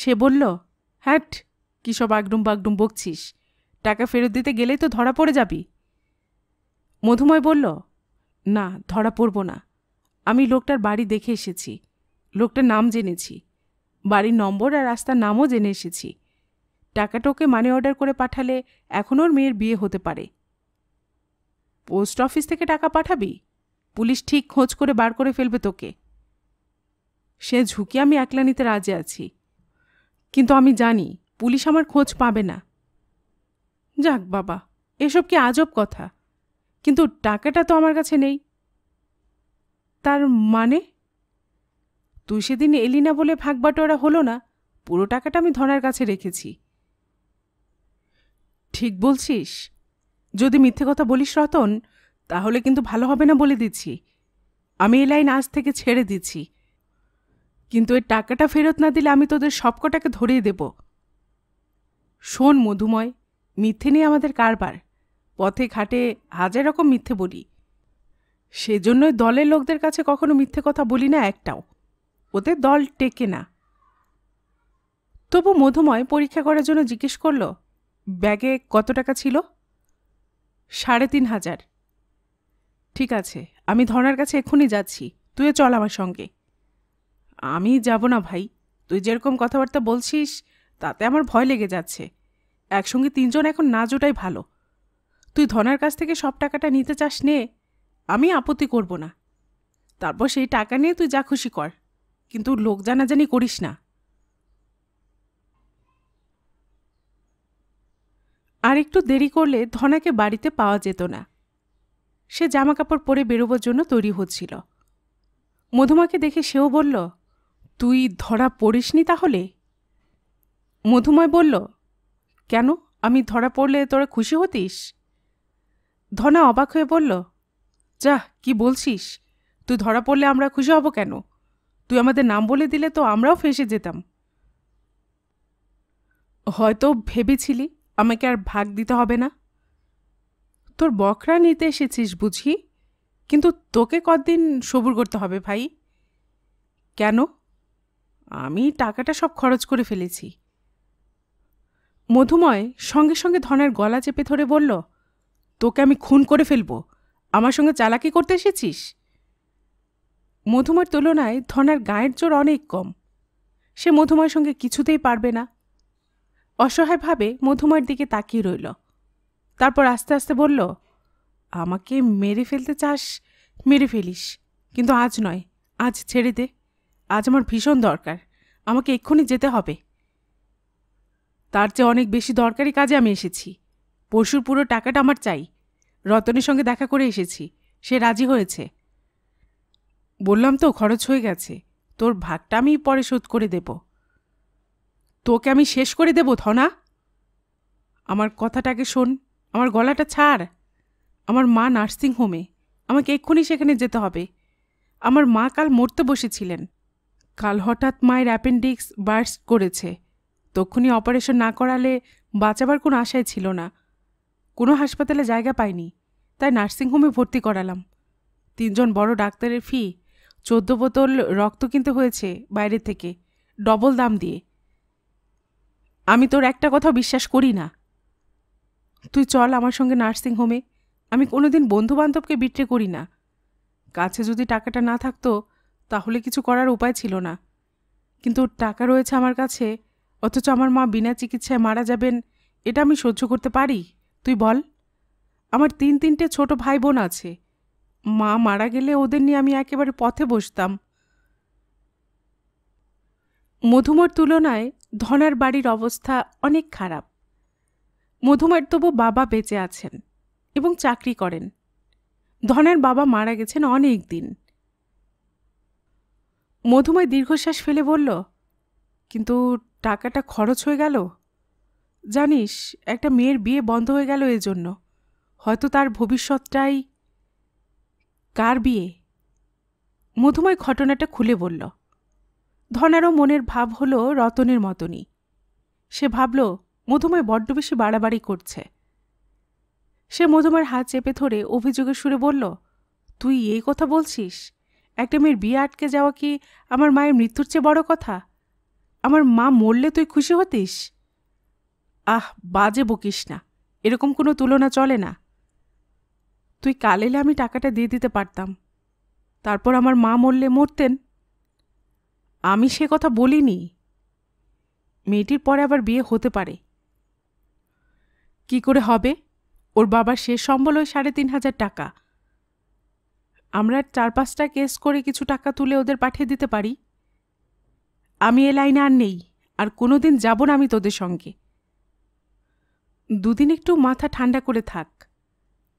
সে বলল হ্যাট কী সব আগডুম বাগডুম বকছিস টাকা ফেরত দিতে গেলেই তো ধরা পড়ে যাবি মধুময় বলল না ধরা পড়ব না আমি লোকটার বাড়ি দেখে এসেছি লোকটার নাম জেনেছি বাড়ির নম্বর আর রাস্তার নামও জেনে এসেছি টোকে মানি অর্ডার করে পাঠালে এখন ওর মেয়ের বিয়ে হতে পারে পোস্ট অফিস থেকে টাকা পাঠাবি পুলিশ ঠিক খোঁজ করে বার করে ফেলবে তোকে সে ঝুঁকি আমি একলা নিতে রাজি আছি কিন্তু আমি জানি পুলিশ আমার খোঁজ পাবে না যাক বাবা এসব কি আজব কথা কিন্তু টাকাটা তো আমার কাছে নেই তার মানে তুই সেদিন এলি না বলে ভাগবাটোয়ারা হলো না পুরো টাকাটা আমি ধনার কাছে রেখেছি ঠিক বলছিস যদি মিথ্যে কথা বলিস রতন তাহলে কিন্তু ভালো হবে না বলে দিচ্ছি আমি এ লাইন আজ থেকে ছেড়ে দিচ্ছি কিন্তু এই টাকাটা ফেরত না দিলে আমি তোদের সবকটাকে ধরিয়ে দেব শোন মধুময় মিথ্যে নিয়ে আমাদের কারবার পথে ঘাটে হাজার রকম মিথ্যে বলি সেজন্যই দলের লোকদের কাছে কখনো মিথ্যে কথা বলি না একটাও ওদের দল টেকে না তবু মধুময় পরীক্ষা করার জন্য জিজ্ঞেস করল ব্যাগে কত টাকা ছিল সাড়ে তিন হাজার ঠিক আছে আমি ধনার কাছে এক্ষুনি যাচ্ছি তুইও চল আমার সঙ্গে আমি যাব না ভাই তুই যেরকম কথাবার্তা বলছিস তাতে আমার ভয় লেগে যাচ্ছে একসঙ্গে তিনজন এখন না জোটাই ভালো তুই ধনার কাছ থেকে সব টাকাটা নিতে চাস নে আমি আপত্তি করব না তারপর সেই টাকা নিয়ে তুই যা খুশি কর কিন্তু লোক জানাজানি করিস না আর একটু দেরি করলে ধনাকে বাড়িতে পাওয়া যেত না সে জামা কাপড় পরে বেরোবার জন্য তৈরি হচ্ছিল মধুমাকে দেখে সেও বলল তুই ধরা পড়িসনি তাহলে মধুময় বলল কেন আমি ধরা পড়লে তোরা খুশি হতিস ধনা অবাক হয়ে বলল যা কি বলছিস তুই ধরা পড়লে আমরা খুশি হব কেন তুই আমাদের নাম বলে দিলে তো আমরাও ফেঁসে যেতাম হয়তো ভেবেছিলি আমাকে আর ভাগ দিতে হবে না তোর বকরা নিতে এসেছিস বুঝি কিন্তু তোকে কদিন সবুর করতে হবে ভাই কেন আমি টাকাটা সব খরচ করে ফেলেছি মধুময় সঙ্গে সঙ্গে ধনের গলা চেপে ধরে বলল তোকে আমি খুন করে ফেলবো আমার সঙ্গে চালাকি করতে এসেছিস মধুমার তুলনায় ধনার গায়ের জোর অনেক কম সে মধুমার সঙ্গে কিছুতেই পারবে না অসহায়ভাবে মধুমার দিকে তাকিয়ে রইল তারপর আস্তে আস্তে বলল আমাকে মেরে ফেলতে চাস মেরে ফেলিস কিন্তু আজ নয় আজ ছেড়ে দে আজ আমার ভীষণ দরকার আমাকে এক্ষুনি যেতে হবে তার চেয়ে অনেক বেশি দরকারি কাজে আমি এসেছি পরশুর পুরো টাকাটা আমার চাই রতনের সঙ্গে দেখা করে এসেছি সে রাজি হয়েছে বললাম তো খরচ হয়ে গেছে তোর ভাগটা আমি পরে শোধ করে দেব তোকে আমি শেষ করে দেব থনা আমার কথাটাকে শোন আমার গলাটা ছাড় আমার মা নার্সিং হোমে আমাকে এক্ষুনি সেখানে যেতে হবে আমার মা কাল মরতে বসেছিলেন কাল হঠাৎ মায়ের অ্যাপেন্ডিক্স বার্স করেছে তক্ষুনি অপারেশন না করালে বাঁচাবার কোনো আশাই ছিল না কোনো হাসপাতালে জায়গা পাইনি তাই নার্সিংহোমে ভর্তি করালাম তিনজন বড় ডাক্তারের ফি চোদ্দ বোতল রক্ত কিনতে হয়েছে বাইরে থেকে ডবল দাম দিয়ে আমি তোর একটা কথা বিশ্বাস করি না তুই চল আমার সঙ্গে নার্সিং হোমে আমি কোনোদিন বন্ধুবান্ধবকে বিট্রে করি না কাছে যদি টাকাটা না থাকতো তাহলে কিছু করার উপায় ছিল না কিন্তু টাকা রয়েছে আমার কাছে অথচ আমার মা বিনা চিকিৎসায় মারা যাবেন এটা আমি সহ্য করতে পারি তুই বল আমার তিন তিনটে ছোট ভাই বোন আছে মা মারা গেলে ওদের নিয়ে আমি একেবারে পথে বসতাম মধুমার তুলনায় ধনার বাড়ির অবস্থা অনেক খারাপ মধুমার তবু বাবা বেঁচে আছেন এবং চাকরি করেন ধনের বাবা মারা গেছেন অনেক দিন মধুময় দীর্ঘশ্বাস ফেলে বলল কিন্তু টাকাটা খরচ হয়ে গেল জানিস একটা মেয়ের বিয়ে বন্ধ হয়ে গেল এজন্য হয়তো তার ভবিষ্যৎটাই কার বিয়ে মধুময় ঘটনাটা খুলে বলল ধনারও মনের ভাব হলো রতনের মতনই সে ভাবল মধুময় বড্ড বেশি বাড়াবাড়ি করছে সে মধুময়ের হাত চেপে ধরে অভিযোগের সুরে বলল তুই এই কথা বলছিস একটা মেয়ের বিয়ে আটকে যাওয়া কি আমার মায়ের মৃত্যুর চেয়ে বড় কথা আমার মা মরলে তুই খুশি হতিস আহ বাজে বকিস না এরকম কোনো তুলনা চলে না তুই কাল এলে আমি টাকাটা দিয়ে দিতে পারতাম তারপর আমার মা মরলে মরতেন আমি সে কথা বলিনি মেয়েটির পরে আবার বিয়ে হতে পারে কি করে হবে ওর বাবার শেষ সম্বল ওই সাড়ে তিন হাজার টাকা আমরা চার পাঁচটা কেস করে কিছু টাকা তুলে ওদের পাঠিয়ে দিতে পারি আমি এ লাইনে আর নেই আর কোনো দিন যাব না আমি তোদের সঙ্গে দুদিন একটু মাথা ঠান্ডা করে থাক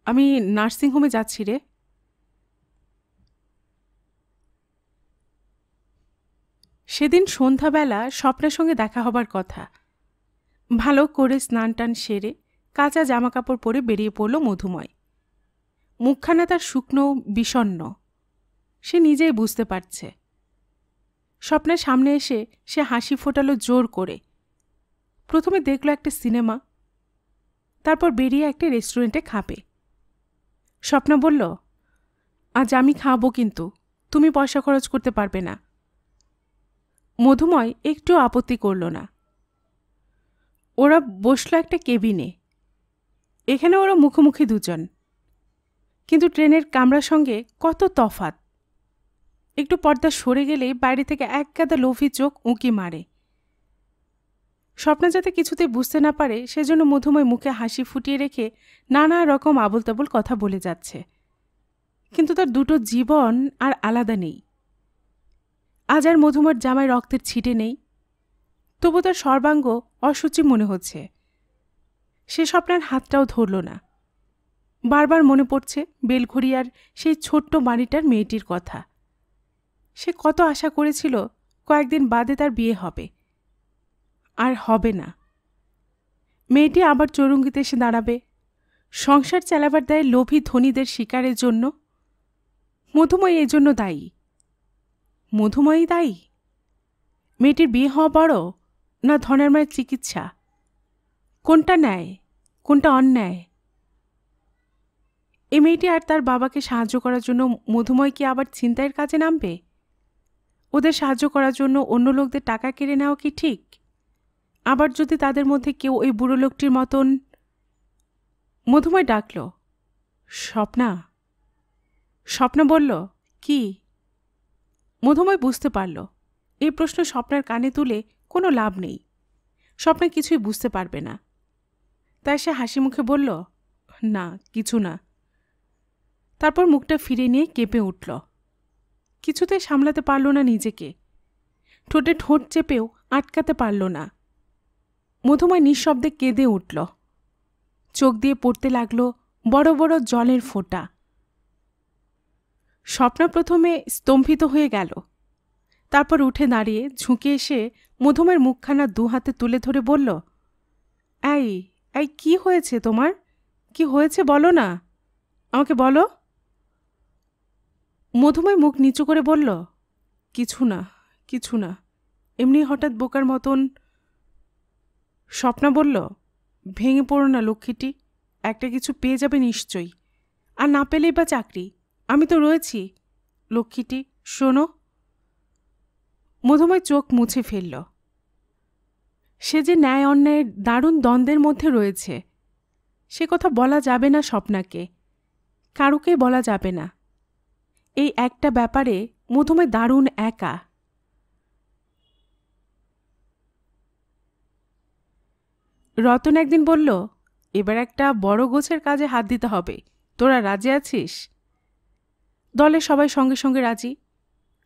আমি নার্সিংহোমে যাচ্ছি রে সেদিন সন্ধ্যাবেলা স্বপ্নের সঙ্গে দেখা হবার কথা ভালো করে স্নান টান সেরে কাঁচা জামাকাপড় পরে বেরিয়ে পড়ল মধুময় মুখখানা তার শুকনো বিষণ্ন সে নিজেই বুঝতে পারছে স্বপ্নের সামনে এসে সে হাসি ফোটালো জোর করে প্রথমে দেখল একটা সিনেমা তারপর বেরিয়ে একটা রেস্টুরেন্টে খাবে স্বপ্ন বলল আজ আমি খাবো কিন্তু তুমি পয়সা খরচ করতে পারবে না মধুময় একটু আপত্তি করল না ওরা বসল একটা কেবিনে এখানে ওরা মুখোমুখি দুজন কিন্তু ট্রেনের কামরার সঙ্গে কত তফাত একটু পর্দা সরে গেলেই বাইরে থেকে এক গাদা লোভি চোখ উঁকি মারে স্বপ্না যাতে কিছুতে বুঝতে না পারে সেজন্য মধুময় মুখে হাসি ফুটিয়ে রেখে নানা রকম আবলতাবল কথা বলে যাচ্ছে কিন্তু তার দুটো জীবন আর আলাদা নেই আজ আর মধুমার জামায় রক্তের ছিটে নেই তবু তার সর্বাঙ্গ অসুচি মনে হচ্ছে সে স্বপ্নার হাতটাও ধরল না বারবার মনে পড়ছে বেলঘড়িয়ার সেই ছোট্ট বাড়িটার মেয়েটির কথা সে কত আশা করেছিল কয়েকদিন বাদে তার বিয়ে হবে আর হবে না মেয়েটি আবার চৌরঙ্গিতে এসে দাঁড়াবে সংসার চালাবার দায় লোভী ধনীদের শিকারের জন্য মধুময়ী এজন্য দায়ী মধুময়ী দায়ী মেয়েটির বিয়ে হওয়া বড় না ধনের মায়ের চিকিৎসা কোনটা ন্যায় কোনটা অন্যায় এ মেয়েটি আর তার বাবাকে সাহায্য করার জন্য মধুময় কি আবার ছিনতাইয়ের কাজে নামবে ওদের সাহায্য করার জন্য অন্য লোকদের টাকা কেড়ে নেওয়া কি ঠিক আবার যদি তাদের মধ্যে কেউ ওই বুড়ো লোকটির মতন মধুময় ডাকল স্বপ্না স্বপ্না বলল কি মধুময় বুঝতে পারল এই প্রশ্ন স্বপ্নার কানে তুলে কোনো লাভ নেই স্বপ্না কিছুই বুঝতে পারবে না তাই সে হাসি মুখে বলল না কিছু না তারপর মুখটা ফিরে নিয়ে কেঁপে উঠল কিছুতে সামলাতে পারল না নিজেকে ঠোঁটে ঠোঁট চেপেও আটকাতে পারল না মধুময় নিঃশব্দে কেঁদে উঠল চোখ দিয়ে পড়তে লাগল বড় বড় জলের ফোঁটা স্বপ্না প্রথমে স্তম্ভিত হয়ে গেল তারপর উঠে দাঁড়িয়ে ঝুঁকে এসে মধুমের মুখখানা দু হাতে তুলে ধরে বলল এই এই কি হয়েছে তোমার কি হয়েছে বলো না আমাকে বলো মধুময় মুখ নিচু করে বলল কিছু না কিছু না এমনি হঠাৎ বোকার মতন স্বপ্না বলল ভেঙে পড়ো না লক্ষ্মীটি একটা কিছু পেয়ে যাবে নিশ্চয়ই আর না পেলেই বা চাকরি আমি তো রয়েছি লক্ষ্মীটি শোনো মধুময় চোখ মুছে ফেলল সে যে ন্যায় অন্যায়ের দারুণ দ্বন্দ্বের মধ্যে রয়েছে সে কথা বলা যাবে না স্বপ্নাকে কারুকে বলা যাবে না এই একটা ব্যাপারে মধুময় দারুণ একা রতন একদিন বলল এবার একটা বড় গোছের কাজে হাত দিতে হবে তোরা রাজি আছিস দলের সবাই সঙ্গে সঙ্গে রাজি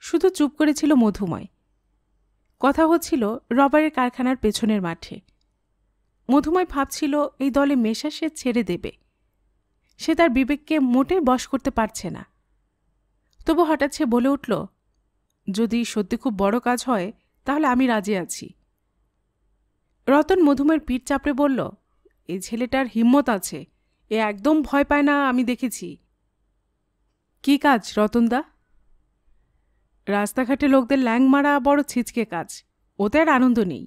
শুধু চুপ করেছিল মধুময় কথা হচ্ছিল রবারের কারখানার পেছনের মাঠে মধুময় ভাবছিল এই দলে মেশা সে ছেড়ে দেবে সে তার বিবেককে মোটে বশ করতে পারছে না তবু হঠাৎ সে বলে উঠল যদি সত্যি খুব বড় কাজ হয় তাহলে আমি রাজি আছি রতন মধুমের পিঠ চাপড়ে বলল এই ছেলেটার হিম্মত আছে এ একদম ভয় পায় না আমি দেখেছি কি কাজ রতনদা রাস্তাঘাটে লোকদের ল্যাং মারা বড় ছিচকে কাজ ওতে আর আনন্দ নেই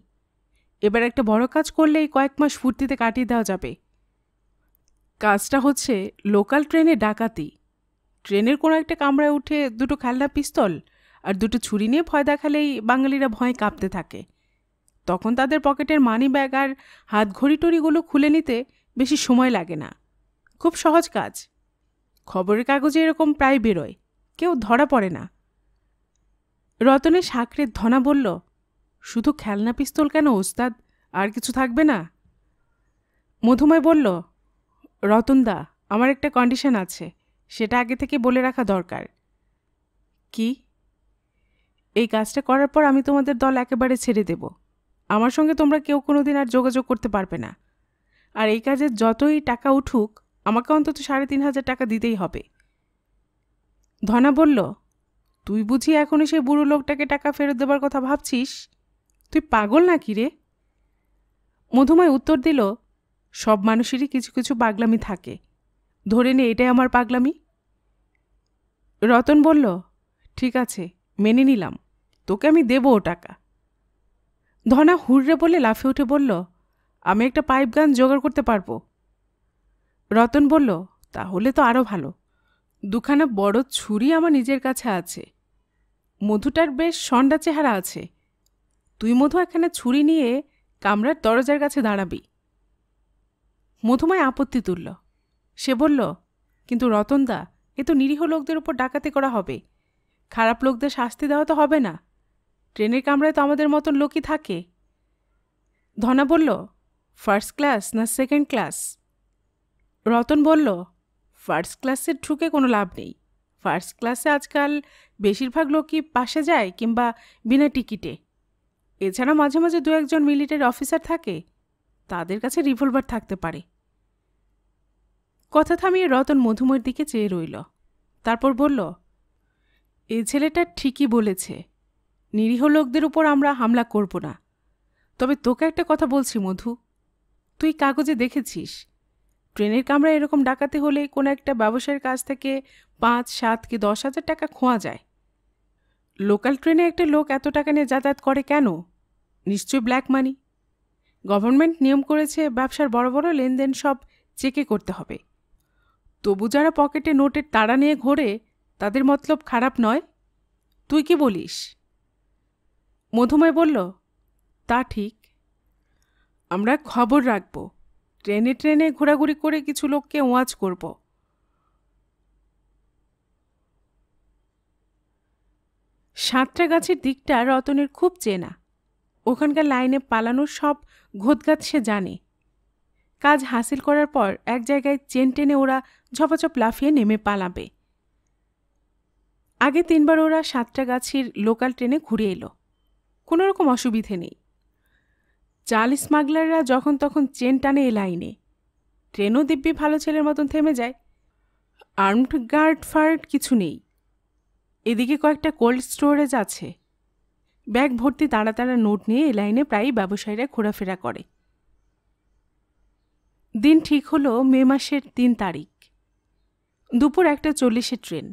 এবার একটা বড় কাজ করলেই কয়েক মাস ফুর্তিতে কাটিয়ে দেওয়া যাবে কাজটা হচ্ছে লোকাল ট্রেনে ডাকাতি ট্রেনের কোনো একটা কামরায় উঠে দুটো খেলনা পিস্তল আর দুটো ছুরি নিয়ে ভয় দেখালেই বাঙালিরা ভয় কাঁপতে থাকে তখন তাদের পকেটের মানি ব্যাগ আর হাত ঘড়ি টড়িগুলো খুলে নিতে বেশি সময় লাগে না খুব সহজ কাজ খবরের কাগজে এরকম প্রায় বেরোয় কেউ ধরা পড়ে না রতনে সাঁকড়ের ধনা বলল শুধু খেলনা পিস্তল কেন ওস্তাদ আর কিছু থাকবে না মধুময় বলল রতনদা আমার একটা কন্ডিশন আছে সেটা আগে থেকে বলে রাখা দরকার কি এই কাজটা করার পর আমি তোমাদের দল একেবারে ছেড়ে দেবো আমার সঙ্গে তোমরা কেউ কোনো দিন আর যোগাযোগ করতে পারবে না আর এই কাজে যতই টাকা উঠুক আমাকে অন্তত সাড়ে তিন হাজার টাকা দিতেই হবে ধনা বলল তুই বুঝি এখনই সেই বুড়ো লোকটাকে টাকা ফেরত দেবার কথা ভাবছিস তুই পাগল না কি রে মধুময় উত্তর দিল সব মানুষেরই কিছু কিছু পাগলামি থাকে ধরে নে এটাই আমার পাগলামি রতন বলল ঠিক আছে মেনে নিলাম তোকে আমি দেবো টাকা ধনা হুররে বলে লাফিয়ে উঠে বলল আমি একটা পাইপ গান জোগাড় করতে পারবো রতন বলল তাহলে তো আরও ভালো দুখানা বড় ছুরি আমার নিজের কাছে আছে মধুটার বেশ সন্ডা চেহারা আছে তুই মধু এখানে ছুরি নিয়ে কামরার দরজার কাছে দাঁড়াবি মধুময় আপত্তি তুলল সে বলল কিন্তু রতনদা এ তো নিরীহ লোকদের উপর ডাকাতি করা হবে খারাপ লোকদের শাস্তি দেওয়া তো হবে না ট্রেনের কামরায় তো আমাদের মতন লোকই থাকে ধনা বলল ফার্স্ট ক্লাস না সেকেন্ড ক্লাস রতন বলল ফার্স্ট ক্লাসে ঢুকে কোনো লাভ নেই ফার্স্ট ক্লাসে আজকাল বেশিরভাগ লোকই পাশে যায় কিংবা বিনা টিকিটে এছাড়া মাঝে মাঝে দু একজন মিলিটারি অফিসার থাকে তাদের কাছে রিভলভার থাকতে পারে কথা থামিয়ে রতন মধুময়ের দিকে চেয়ে রইল তারপর বলল এ ছেলেটা ঠিকই বলেছে নিরীহ লোকদের উপর আমরা হামলা করব না তবে তোকে একটা কথা বলছি মধু তুই কাগজে দেখেছিস ট্রেনের কামরা এরকম ডাকাতে হলে কোনো একটা ব্যবসায়ীর কাছ থেকে পাঁচ সাত কি দশ হাজার টাকা খোঁয়া যায় লোকাল ট্রেনে একটা লোক এত টাকা নিয়ে যাতায়াত করে কেন নিশ্চয় ব্ল্যাক মানি গভর্নমেন্ট নিয়ম করেছে ব্যবসার বড় বড় লেনদেন সব চেকে করতে হবে তবু যারা পকেটে নোটের তাড়া নিয়ে ঘোরে তাদের মতলব খারাপ নয় তুই কি বলিস মধুময় বলল তা ঠিক আমরা খবর রাখব ট্রেনে ট্রেনে ঘোরাঘুরি করে কিছু লোককে ওয়াজ করব সাতটা গাছের দিকটা রতনের খুব চেনা ওখানকার লাইনে পালানোর সব ঘোদঘাত সে জানে কাজ হাসিল করার পর এক জায়গায় চেন টেনে ওরা ঝপাঝপ লাফিয়ে নেমে পালাবে আগে তিনবার ওরা সাতটা গাছের লোকাল ট্রেনে ঘুরে এলো কোনো রকম অসুবিধে নেই চাল স্মাগলাররা যখন তখন চেন টানে এ লাইনে ট্রেনও দিব্যি ভালো ছেলের মতন থেমে যায় আর্মড গার্ড ফার্ড কিছু নেই এদিকে কয়েকটা কোল্ড স্টোরেজ আছে ব্যাগ ভর্তি তাড়া তাড়া নোট নিয়ে এ লাইনে প্রায়ই ব্যবসায়ীরা ঘোরাফেরা করে দিন ঠিক হলো মে মাসের তিন তারিখ দুপুর একটা চল্লিশে ট্রেন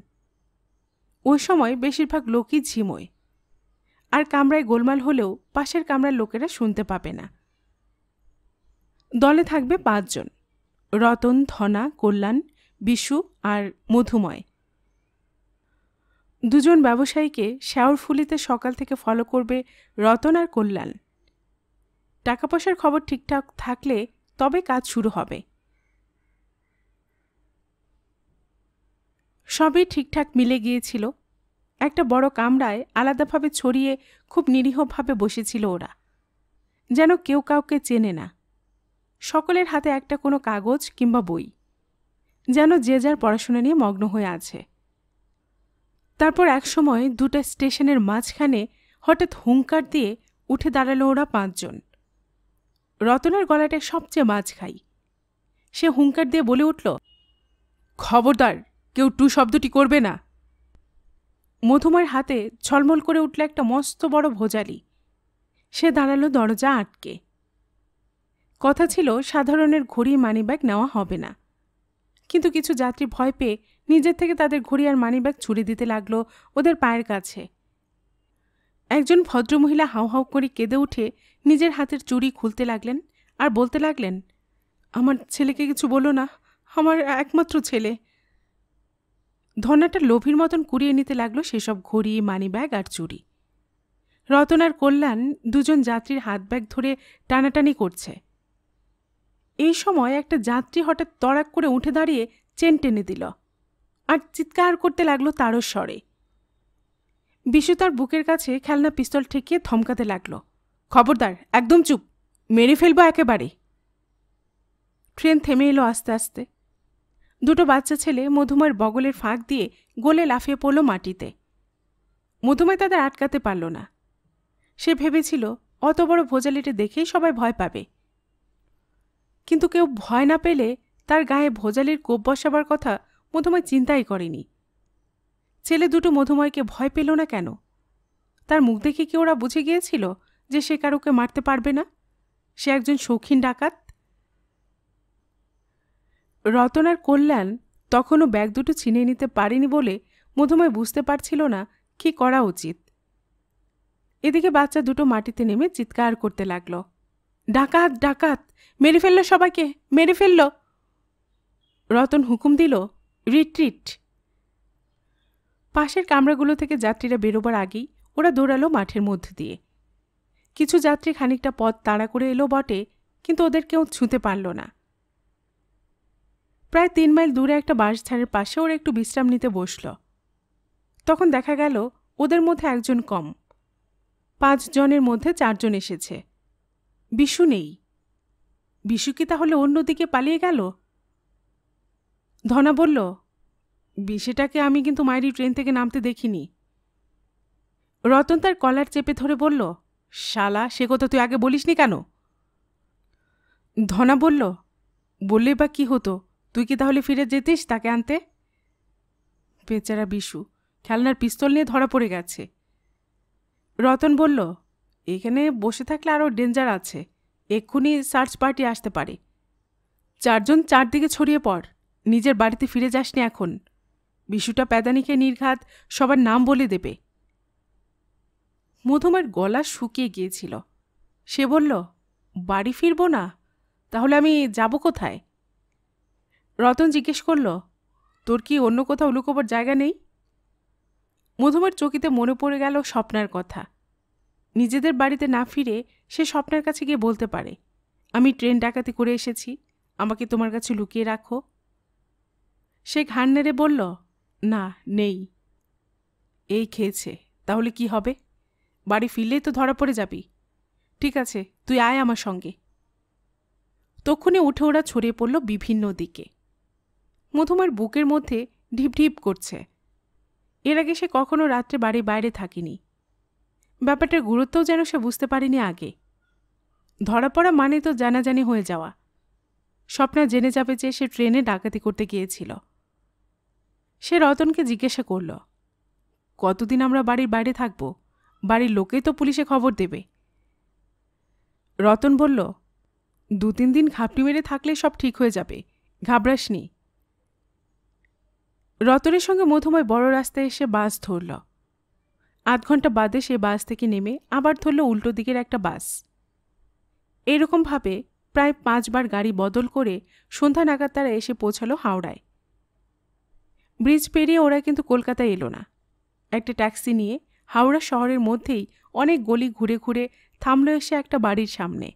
ওই সময় বেশিরভাগ লোকই ঝিমোয় আর কামরায় গোলমাল হলেও পাশের কামরার লোকেরা শুনতে পাবে না দলে থাকবে পাঁচজন রতন ধনা কল্যাণ বিশু আর মধুময় দুজন ব্যবসায়ীকে ফুলিতে সকাল থেকে ফলো করবে রতন আর কল্যাণ টাকা পয়সার খবর ঠিকঠাক থাকলে তবে কাজ শুরু হবে সবই ঠিকঠাক মিলে গিয়েছিল একটা বড় কামরায় আলাদাভাবে ছড়িয়ে খুব নিরীহভাবে বসেছিল ওরা যেন কেউ কাউকে চেনে না সকলের হাতে একটা কোনো কাগজ কিংবা বই যেন যে যার পড়াশোনা নিয়ে মগ্ন হয়ে আছে তারপর একসময় দুটা স্টেশনের মাঝখানে হঠাৎ হুঙ্কার দিয়ে উঠে দাঁড়ালো ওরা পাঁচজন রতনের গলাটা সবচেয়ে মাছ খাই সে হুঙ্কার দিয়ে বলে উঠল খবরদার কেউ টু শব্দটি করবে না মধুমার হাতে ছলমল করে উঠল একটা মস্ত বড় ভোজালি সে দাঁড়ালো দরজা আটকে কথা ছিল সাধারণের ঘড়ি মানিব্যাগ নেওয়া হবে না কিন্তু কিছু যাত্রী ভয় পেয়ে নিজের থেকে তাদের ঘড়ি আর মানিব্যাগ ছুড়ে দিতে লাগলো ওদের পায়ের কাছে একজন ভদ্রমহিলা হাউ হাউ করে কেঁদে উঠে নিজের হাতের চুড়ি খুলতে লাগলেন আর বলতে লাগলেন আমার ছেলেকে কিছু বলো না আমার একমাত্র ছেলে ধনাটা লোভীর মতন কুড়িয়ে নিতে লাগলো সেসব ঘড়ি মানিব্যাগ আর চুরি রতন আর কল্যাণ দুজন যাত্রীর হাত ব্যাগ ধরে টানাটানি করছে এই সময় একটা যাত্রী হঠাৎ তড়াক করে উঠে দাঁড়িয়ে চেন টেনে দিল আর চিৎকার করতে লাগলো তারও স্বরে বিশু তার বুকের কাছে খেলনা পিস্তল ঠেকিয়ে থমকাতে লাগলো খবরদার একদম চুপ মেরে ফেলবো একেবারে ট্রেন থেমে এলো আস্তে আস্তে দুটো বাচ্চা ছেলে মধুময়ের বগলের ফাঁক দিয়ে গোলে লাফিয়ে পড়ল মাটিতে মধুময় তাদের আটকাতে পারল না সে ভেবেছিল অত বড় ভোজালিটি দেখেই সবাই ভয় পাবে কিন্তু কেউ ভয় না পেলে তার গায়ে ভোজালির কোপ বসাবার কথা মধুময় চিন্তাই করেনি ছেলে দুটো মধুময়কে ভয় পেল না কেন তার মুখ দেখে কি ওরা বুঝে গিয়েছিল যে সে কারোকে মারতে পারবে না সে একজন শৌখিন ডাকাত রতনার কল্যাণ তখনও ব্যাগ দুটো ছিনিয়ে নিতে পারেনি বলে মধুময় বুঝতে পারছিল না কি করা উচিত এদিকে বাচ্চা দুটো মাটিতে নেমে চিৎকার করতে লাগল ডাকাত ডাকাত মেরে ফেললো সবাইকে মেরে ফেলল রতন হুকুম দিল রিট্রিট পাশের কামরাগুলো থেকে যাত্রীরা বেরোবার আগেই ওরা দৌড়ালো মাঠের মধ্যে দিয়ে কিছু যাত্রী খানিকটা পথ তাড়া করে এলো বটে কিন্তু ওদের কেউ ছুঁতে পারল না প্রায় তিন মাইল দূরে একটা বাঁশ বাঁশঝাড়ের পাশে ওরা একটু বিশ্রাম নিতে বসল তখন দেখা গেল ওদের মধ্যে একজন কম পাঁচজনের মধ্যে চারজন এসেছে বিশু নেই বিশু কি তাহলে অন্যদিকে পালিয়ে গেল ধনা বলল বিশেটাকে আমি কিন্তু মায়েরই ট্রেন থেকে নামতে দেখিনি রতন তার কলার চেপে ধরে বলল শালা সে কথা তুই আগে বলিসনি কেন ধনা বলল বললে বা কি হতো তুই কি তাহলে ফিরে যেতিস তাকে আনতে বেচারা বিশু খেলনার পিস্তল নিয়ে ধরা পড়ে গেছে রতন বলল এখানে বসে থাকলে আরও ডেঞ্জার আছে এক্ষুনি সার্চ পার্টি আসতে পারে চারজন চারদিকে ছড়িয়ে পড় নিজের বাড়িতে ফিরে যাসনি এখন বিশুটা প্যাদানিকে নির্ঘাত সবার নাম বলে দেবে মধুমার গলা শুকিয়ে গিয়েছিল সে বলল বাড়ি ফিরব না তাহলে আমি যাব কোথায় রতন জিজ্ঞেস করল তোর কি অন্য কোথাও লুকোবার জায়গা নেই মধুমার চকিতে মনে পড়ে গেল স্বপ্নার কথা নিজেদের বাড়িতে না ফিরে সে স্বপ্নার কাছে গিয়ে বলতে পারে আমি ট্রেন ডাকাতি করে এসেছি আমাকে তোমার কাছে লুকিয়ে রাখো সে ঘাড় নেড়ে বলল না নেই এই খেয়েছে তাহলে কি হবে বাড়ি ফিরলেই তো ধরা পড়ে যাবি ঠিক আছে তুই আয় আমার সঙ্গে তক্ষণে উঠে ওরা ছড়িয়ে পড়ল বিভিন্ন দিকে মধুমার বুকের মধ্যে ঢিপঢিপ করছে এর আগে সে কখনো রাত্রে বাড়ি বাইরে থাকেনি ব্যাপারটার গুরুত্বও যেন সে বুঝতে পারেনি আগে ধরা পড়া মানে তো জানাজানি হয়ে যাওয়া স্বপ্না জেনে যাবে যে সে ট্রেনে ডাকাতি করতে গিয়েছিল সে রতনকে জিজ্ঞাসা করল কতদিন আমরা বাড়ির বাইরে থাকব বাড়ির লোকেই তো পুলিশে খবর দেবে রতন বলল দু তিন দিন ঘাপটি মেরে থাকলে সব ঠিক হয়ে যাবে ঘাবড়াসনি রতনের সঙ্গে মধুময় বড় রাস্তায় এসে বাস ধরল আধ ঘন্টা বাদে সে বাস থেকে নেমে আবার ধরল উল্টো দিকের একটা বাস এরকমভাবে প্রায় পাঁচবার গাড়ি বদল করে সন্ধ্যা নাগাদ তারা এসে পৌঁছালো হাওড়ায় ব্রিজ পেরিয়ে ওরা কিন্তু কলকাতায় এলো না একটা ট্যাক্সি নিয়ে হাওড়া শহরের মধ্যেই অনেক গলি ঘুরে ঘুরে থামলো এসে একটা বাড়ির সামনে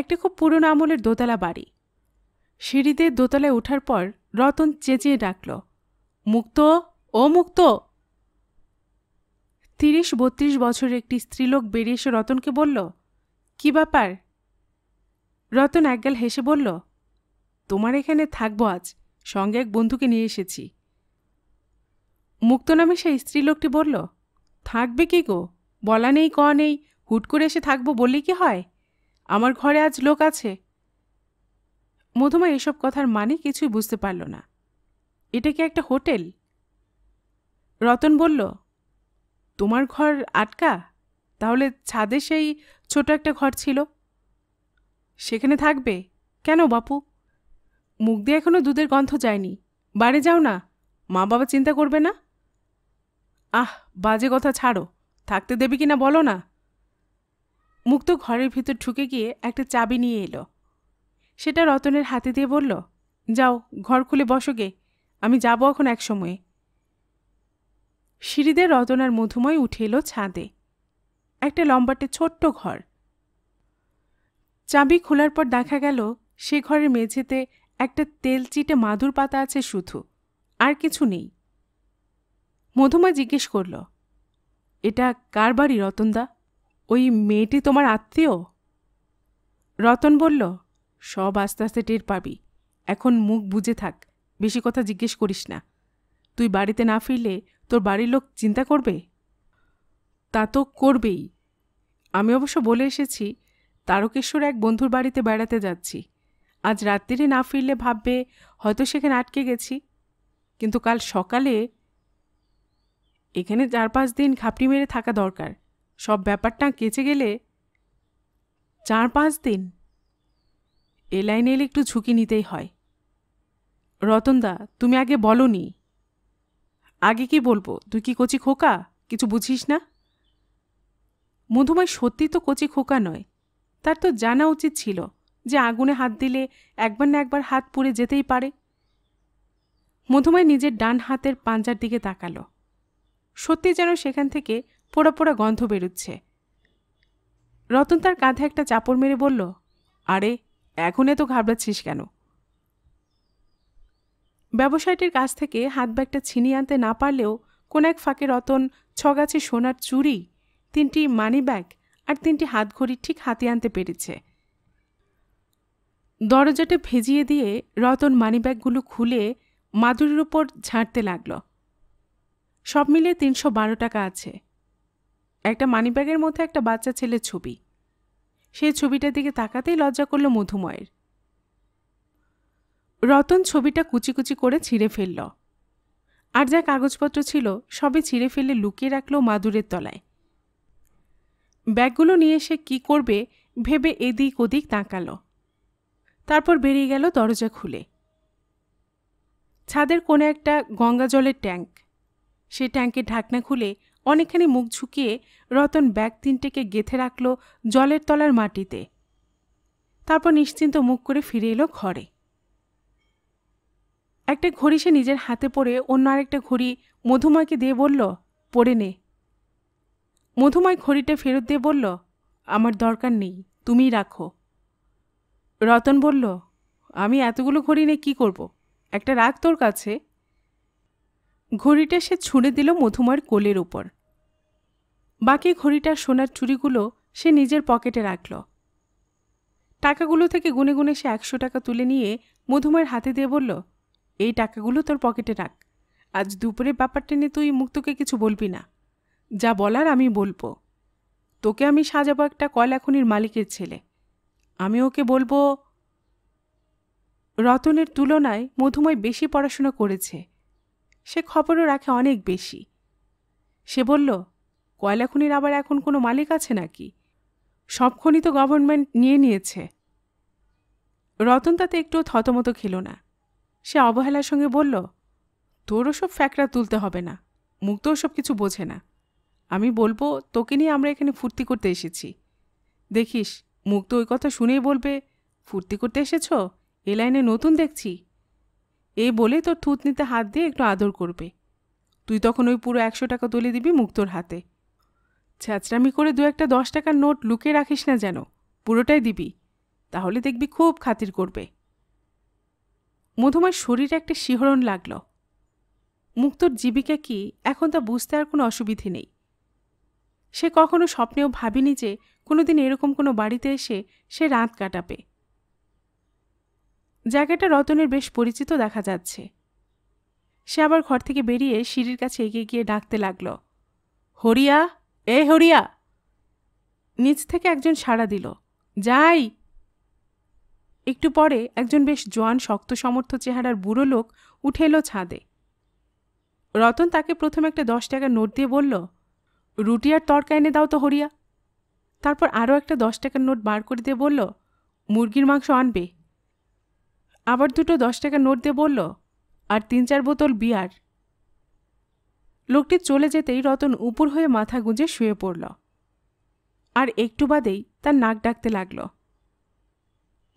একটা খুব পুরনো আমলের দোতলা বাড়ি সিঁড়িতে দোতলায় ওঠার পর রতন চেঁচিয়ে ডাকল মুক্ত ও মুক্ত তিরিশ বত্রিশ বছরের একটি স্ত্রীলোক বেরিয়ে এসে রতনকে বলল কি ব্যাপার রতন একগাল হেসে বলল তোমার এখানে থাকবো আজ সঙ্গে এক বন্ধুকে নিয়ে এসেছি মুক্ত নামে সেই স্ত্রীলোকটি বলল থাকবে কি গো বলা নেই ক নেই হুট করে এসে থাকবো বললে কি হয় আমার ঘরে আজ লোক আছে মধুমা এসব কথার মানে কিছুই বুঝতে পারল না এটা কি একটা হোটেল রতন বলল তোমার ঘর আটকা তাহলে ছাদে সেই ছোট একটা ঘর ছিল সেখানে থাকবে কেন বাপু মুখ দিয়ে এখনও দুধের গন্ধ যায়নি বাড়ি যাও না মা বাবা চিন্তা করবে না আহ বাজে কথা ছাড়ো থাকতে দেবে কি না বলো না মুক্ত ঘরের ভিতর ঢুকে গিয়ে একটা চাবি নিয়ে এলো সেটা রতনের হাতে দিয়ে বলল যাও ঘর খুলে বসোগে আমি যাব এখন এক সময়ে সিঁড়িদের রতন আর মধুময় উঠে এলো ছাদে একটা লম্বাটে ছোট্ট ঘর চাবি খোলার পর দেখা গেল সে ঘরের মেঝেতে একটা তেল চিটে মাদুর পাতা আছে শুধু আর কিছু নেই মধুমা জিজ্ঞেস করল এটা কার বাড়ি রতনদা ওই মেয়েটি তোমার আত্মীয় রতন বলল সব আস্তে আস্তে টের পাবি এখন মুখ বুঝে থাক বেশি কথা জিজ্ঞেস করিস না তুই বাড়িতে না ফিরলে তোর বাড়ির লোক চিন্তা করবে তা তো করবেই আমি অবশ্য বলে এসেছি তারকেশ্বর এক বন্ধুর বাড়িতে বেড়াতে যাচ্ছি আজ রাত্রিরে না ফিরলে ভাববে হয়তো সেখানে আটকে গেছি কিন্তু কাল সকালে এখানে চার পাঁচ দিন খাপটি মেরে থাকা দরকার সব ব্যাপারটা কেচে গেলে চার পাঁচ দিন এ লাইনে এলে একটু ঝুঁকি নিতেই হয় রতনদা তুমি আগে বলো নি আগে কি বলবো তুই কি কচি খোকা কিছু বুঝিস না মধুময় সত্যি তো কচি খোকা নয় তার তো জানা উচিত ছিল যে আগুনে হাত দিলে একবার না একবার হাত পুড়ে যেতেই পারে মধুময় নিজের ডান হাতের পাঞ্জার দিকে তাকালো সত্যি যেন সেখান থেকে পোড়া পোড়া গন্ধ বেরুচ্ছে রতন তার কাঁধে একটা চাপড় মেরে বলল আরে এখন এত ঘাবড়াচ্ছিস কেন ব্যবসায়ীটির কাছ থেকে হাত ব্যাগটা ছিনিয়ে আনতে না পারলেও কোন এক ফাঁকে রতন ছগাছে সোনার চুড়ি তিনটি মানি ব্যাগ আর তিনটি হাতঘড়ি ঠিক হাতে আনতে পেরেছে দরজাটা ভেজিয়ে দিয়ে রতন মানিব্যাগগুলো খুলে মাদুরির উপর ঝাঁটতে লাগল সব মিলে তিনশো বারো টাকা আছে একটা মানিব্যাগের মধ্যে একটা বাচ্চা ছেলের ছবি সেই ছবিটার দিকে তাকাতেই লজ্জা করল মধুময়ের রতন ছবিটা কুচি কুচি করে ছিঁড়ে ফেলল আর যা কাগজপত্র ছিল সবে ছিঁড়ে ফেলে লুকিয়ে রাখল মাদুরের তলায় ব্যাগগুলো নিয়ে সে কি করবে ভেবে এদিক ওদিক তাঁকাল তারপর বেরিয়ে গেল দরজা খুলে ছাদের কোনো একটা গঙ্গা জলের ট্যাঙ্ক সে ট্যাঙ্কের ঢাকনা খুলে অনেকখানি মুখ ঝুঁকিয়ে রতন ব্যাগ তিনটেকে গেথে রাখল জলের তলার মাটিতে তারপর নিশ্চিন্ত মুখ করে ফিরে এলো ঘরে একটা ঘড়ি সে নিজের হাতে পড়ে অন্য আরেকটা ঘড়ি মধুময়কে দিয়ে বলল পড়ে নে মধুময় ঘড়িটা ফেরত দিয়ে বলল আমার দরকার নেই তুমি রাখো রতন বলল আমি এতগুলো ঘড়ি নিয়ে কি করব একটা রাখ তোর কাছে ঘড়িটা সে ছুঁড়ে দিল মধুময়ের কোলের উপর বাকি ঘড়িটার সোনার চুরিগুলো সে নিজের পকেটে রাখল টাকাগুলো থেকে গুনে গুনে সে একশো টাকা তুলে নিয়ে মধুময়ের হাতে দিয়ে বলল এই টাকাগুলো তোর পকেটে রাখ আজ দুপুরে ব্যাপারটা নিয়ে তুই মুক্তকে কিছু বলবি না যা বলার আমি বলবো তোকে আমি সাজাবো একটা এখনির মালিকের ছেলে আমি ওকে বলবো রতনের তুলনায় মধুময় বেশি পড়াশোনা করেছে সে খবরও রাখে অনেক বেশি সে বলল কয়লা খনির আবার এখন কোনো মালিক আছে নাকি সব খনি তো গভর্নমেন্ট নিয়ে নিয়েছে রতন তাতে একটুও থতমত খেল না সে অবহেলার সঙ্গে বলল তোর ওসব ফ্যাকরা তুলতে হবে না মুক্ত ওসব কিছু বোঝে না আমি বলবো তোকে নিয়ে আমরা এখানে ফুর্তি করতে এসেছি দেখিস মুক্ত ওই কথা শুনেই বলবে ফুর্তি করতে এসেছ এ লাইনে নতুন দেখছি এ বলে তোর থুতনিতে হাত দিয়ে একটু আদর করবে তুই তখন ওই পুরো একশো টাকা তুলে দিবি মুক্তর হাতে ছ্যাঁচড়ামি করে দু একটা দশ টাকার নোট লুকিয়ে রাখিস না যেন পুরোটাই দিবি তাহলে দেখবি খুব খাতির করবে মধুমার শরীরে একটা শিহরণ লাগল মুক্তর জীবিকা কি এখন তা বুঝতে আর কোনো অসুবিধে নেই সে কখনো স্বপ্নেও ভাবিনি যে কোনোদিন এরকম কোনো বাড়িতে এসে সে রাত কাটাবে জায়গাটা রতনের বেশ পরিচিত দেখা যাচ্ছে সে আবার ঘর থেকে বেরিয়ে সিঁড়ির কাছে এগিয়ে গিয়ে ডাকতে লাগল হরিয়া এ হরিয়া নিচ থেকে একজন সাড়া দিল যাই একটু পরে একজন বেশ জোয়ান শক্ত সমর্থ চেহারার বুড়ো লোক উঠে এলো ছাদে রতন তাকে প্রথমে একটা দশ টাকার নোট দিয়ে বলল রুটি আর তরকা এনে দাও তো হরিয়া তারপর আরও একটা দশ টাকার নোট বার করে দিয়ে বলল মুরগির মাংস আনবে আবার দুটো দশ টাকার নোট দিয়ে বলল আর তিন চার বোতল বিয়ার লোকটি চলে যেতেই রতন উপর হয়ে মাথা গুঁজে শুয়ে পড়ল আর একটু বাদেই তার নাক ডাকতে লাগল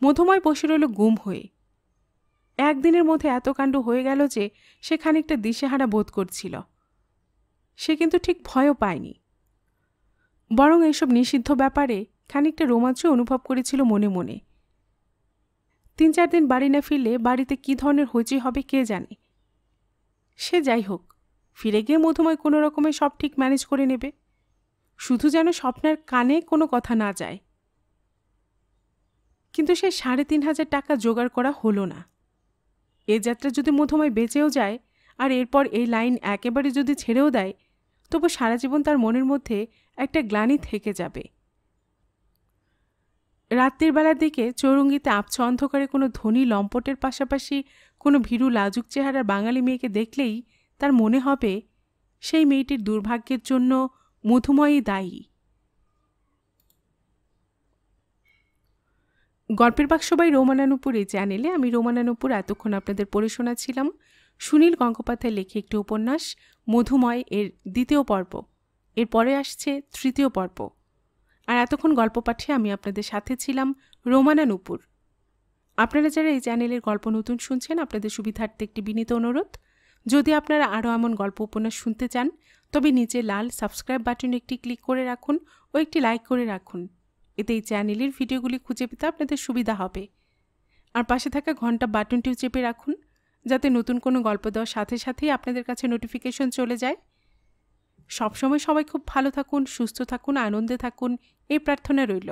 মধুময় বসে রইল গুম হয়ে একদিনের মধ্যে এত কাণ্ড হয়ে গেল যে সে খানিকটা দিশেহারা বোধ করছিল সে কিন্তু ঠিক ভয়ও পায়নি বরং এসব নিষিদ্ধ ব্যাপারে খানিকটা রোমাঞ্চ অনুভব করেছিল মনে মনে তিন চার দিন বাড়ি না ফিরলে বাড়িতে কী ধরনের হইচই হবে কে জানে সে যাই হোক ফিরে গিয়ে মধুময় কোনো রকমে সব ঠিক ম্যানেজ করে নেবে শুধু যেন স্বপ্নের কানে কোনো কথা না যায় কিন্তু সে সাড়ে তিন হাজার টাকা জোগাড় করা হলো না এ যাত্রা যদি মধুময় বেঁচেও যায় আর এরপর এই লাইন একেবারে যদি ছেড়েও দেয় তবু সারা জীবন তার মনের মধ্যে একটা গ্লানি থেকে যাবে রাত্রির বেলার দিকে চৌরঙ্গিতে আবছ অন্ধকারে কোনো ধনী লম্পটের পাশাপাশি কোনো ভীরু লাজুক চেহারার বাঙালি মেয়েকে দেখলেই তার মনে হবে সেই মেয়েটির দুর্ভাগ্যের জন্য মধুময়ী দায়ী গল্পের বাক্স বাই রোমানানুপুর এই চ্যানেলে আমি রোমানানুপুর এতক্ষণ আপনাদের পড়ে শোনাচ্ছিলাম সুনীল গঙ্গোপাধ্যায় লেখে একটি উপন্যাস মধুময় এর দ্বিতীয় পর্ব এরপরে আসছে তৃতীয় পর্ব আর এতক্ষণ গল্প পাঠে আমি আপনাদের সাথে ছিলাম রোমানা আপনারা যারা এই চ্যানেলের গল্প নতুন শুনছেন আপনাদের সুবিধার্থে একটি বিনীত অনুরোধ যদি আপনারা আরও এমন গল্প উপন্যাস শুনতে চান তবে নিচে লাল সাবস্ক্রাইব বাটনে একটি ক্লিক করে রাখুন ও একটি লাইক করে রাখুন এতে এই চ্যানেলের ভিডিওগুলি খুঁজে পেতে আপনাদের সুবিধা হবে আর পাশে থাকা ঘন্টা বাটনটিও চেপে রাখুন যাতে নতুন কোনো গল্প দেওয়ার সাথে সাথেই আপনাদের কাছে নোটিফিকেশন চলে যায় সবসময় সবাই খুব ভালো থাকুন সুস্থ থাকুন আনন্দে থাকুন এই প্রার্থনা রইল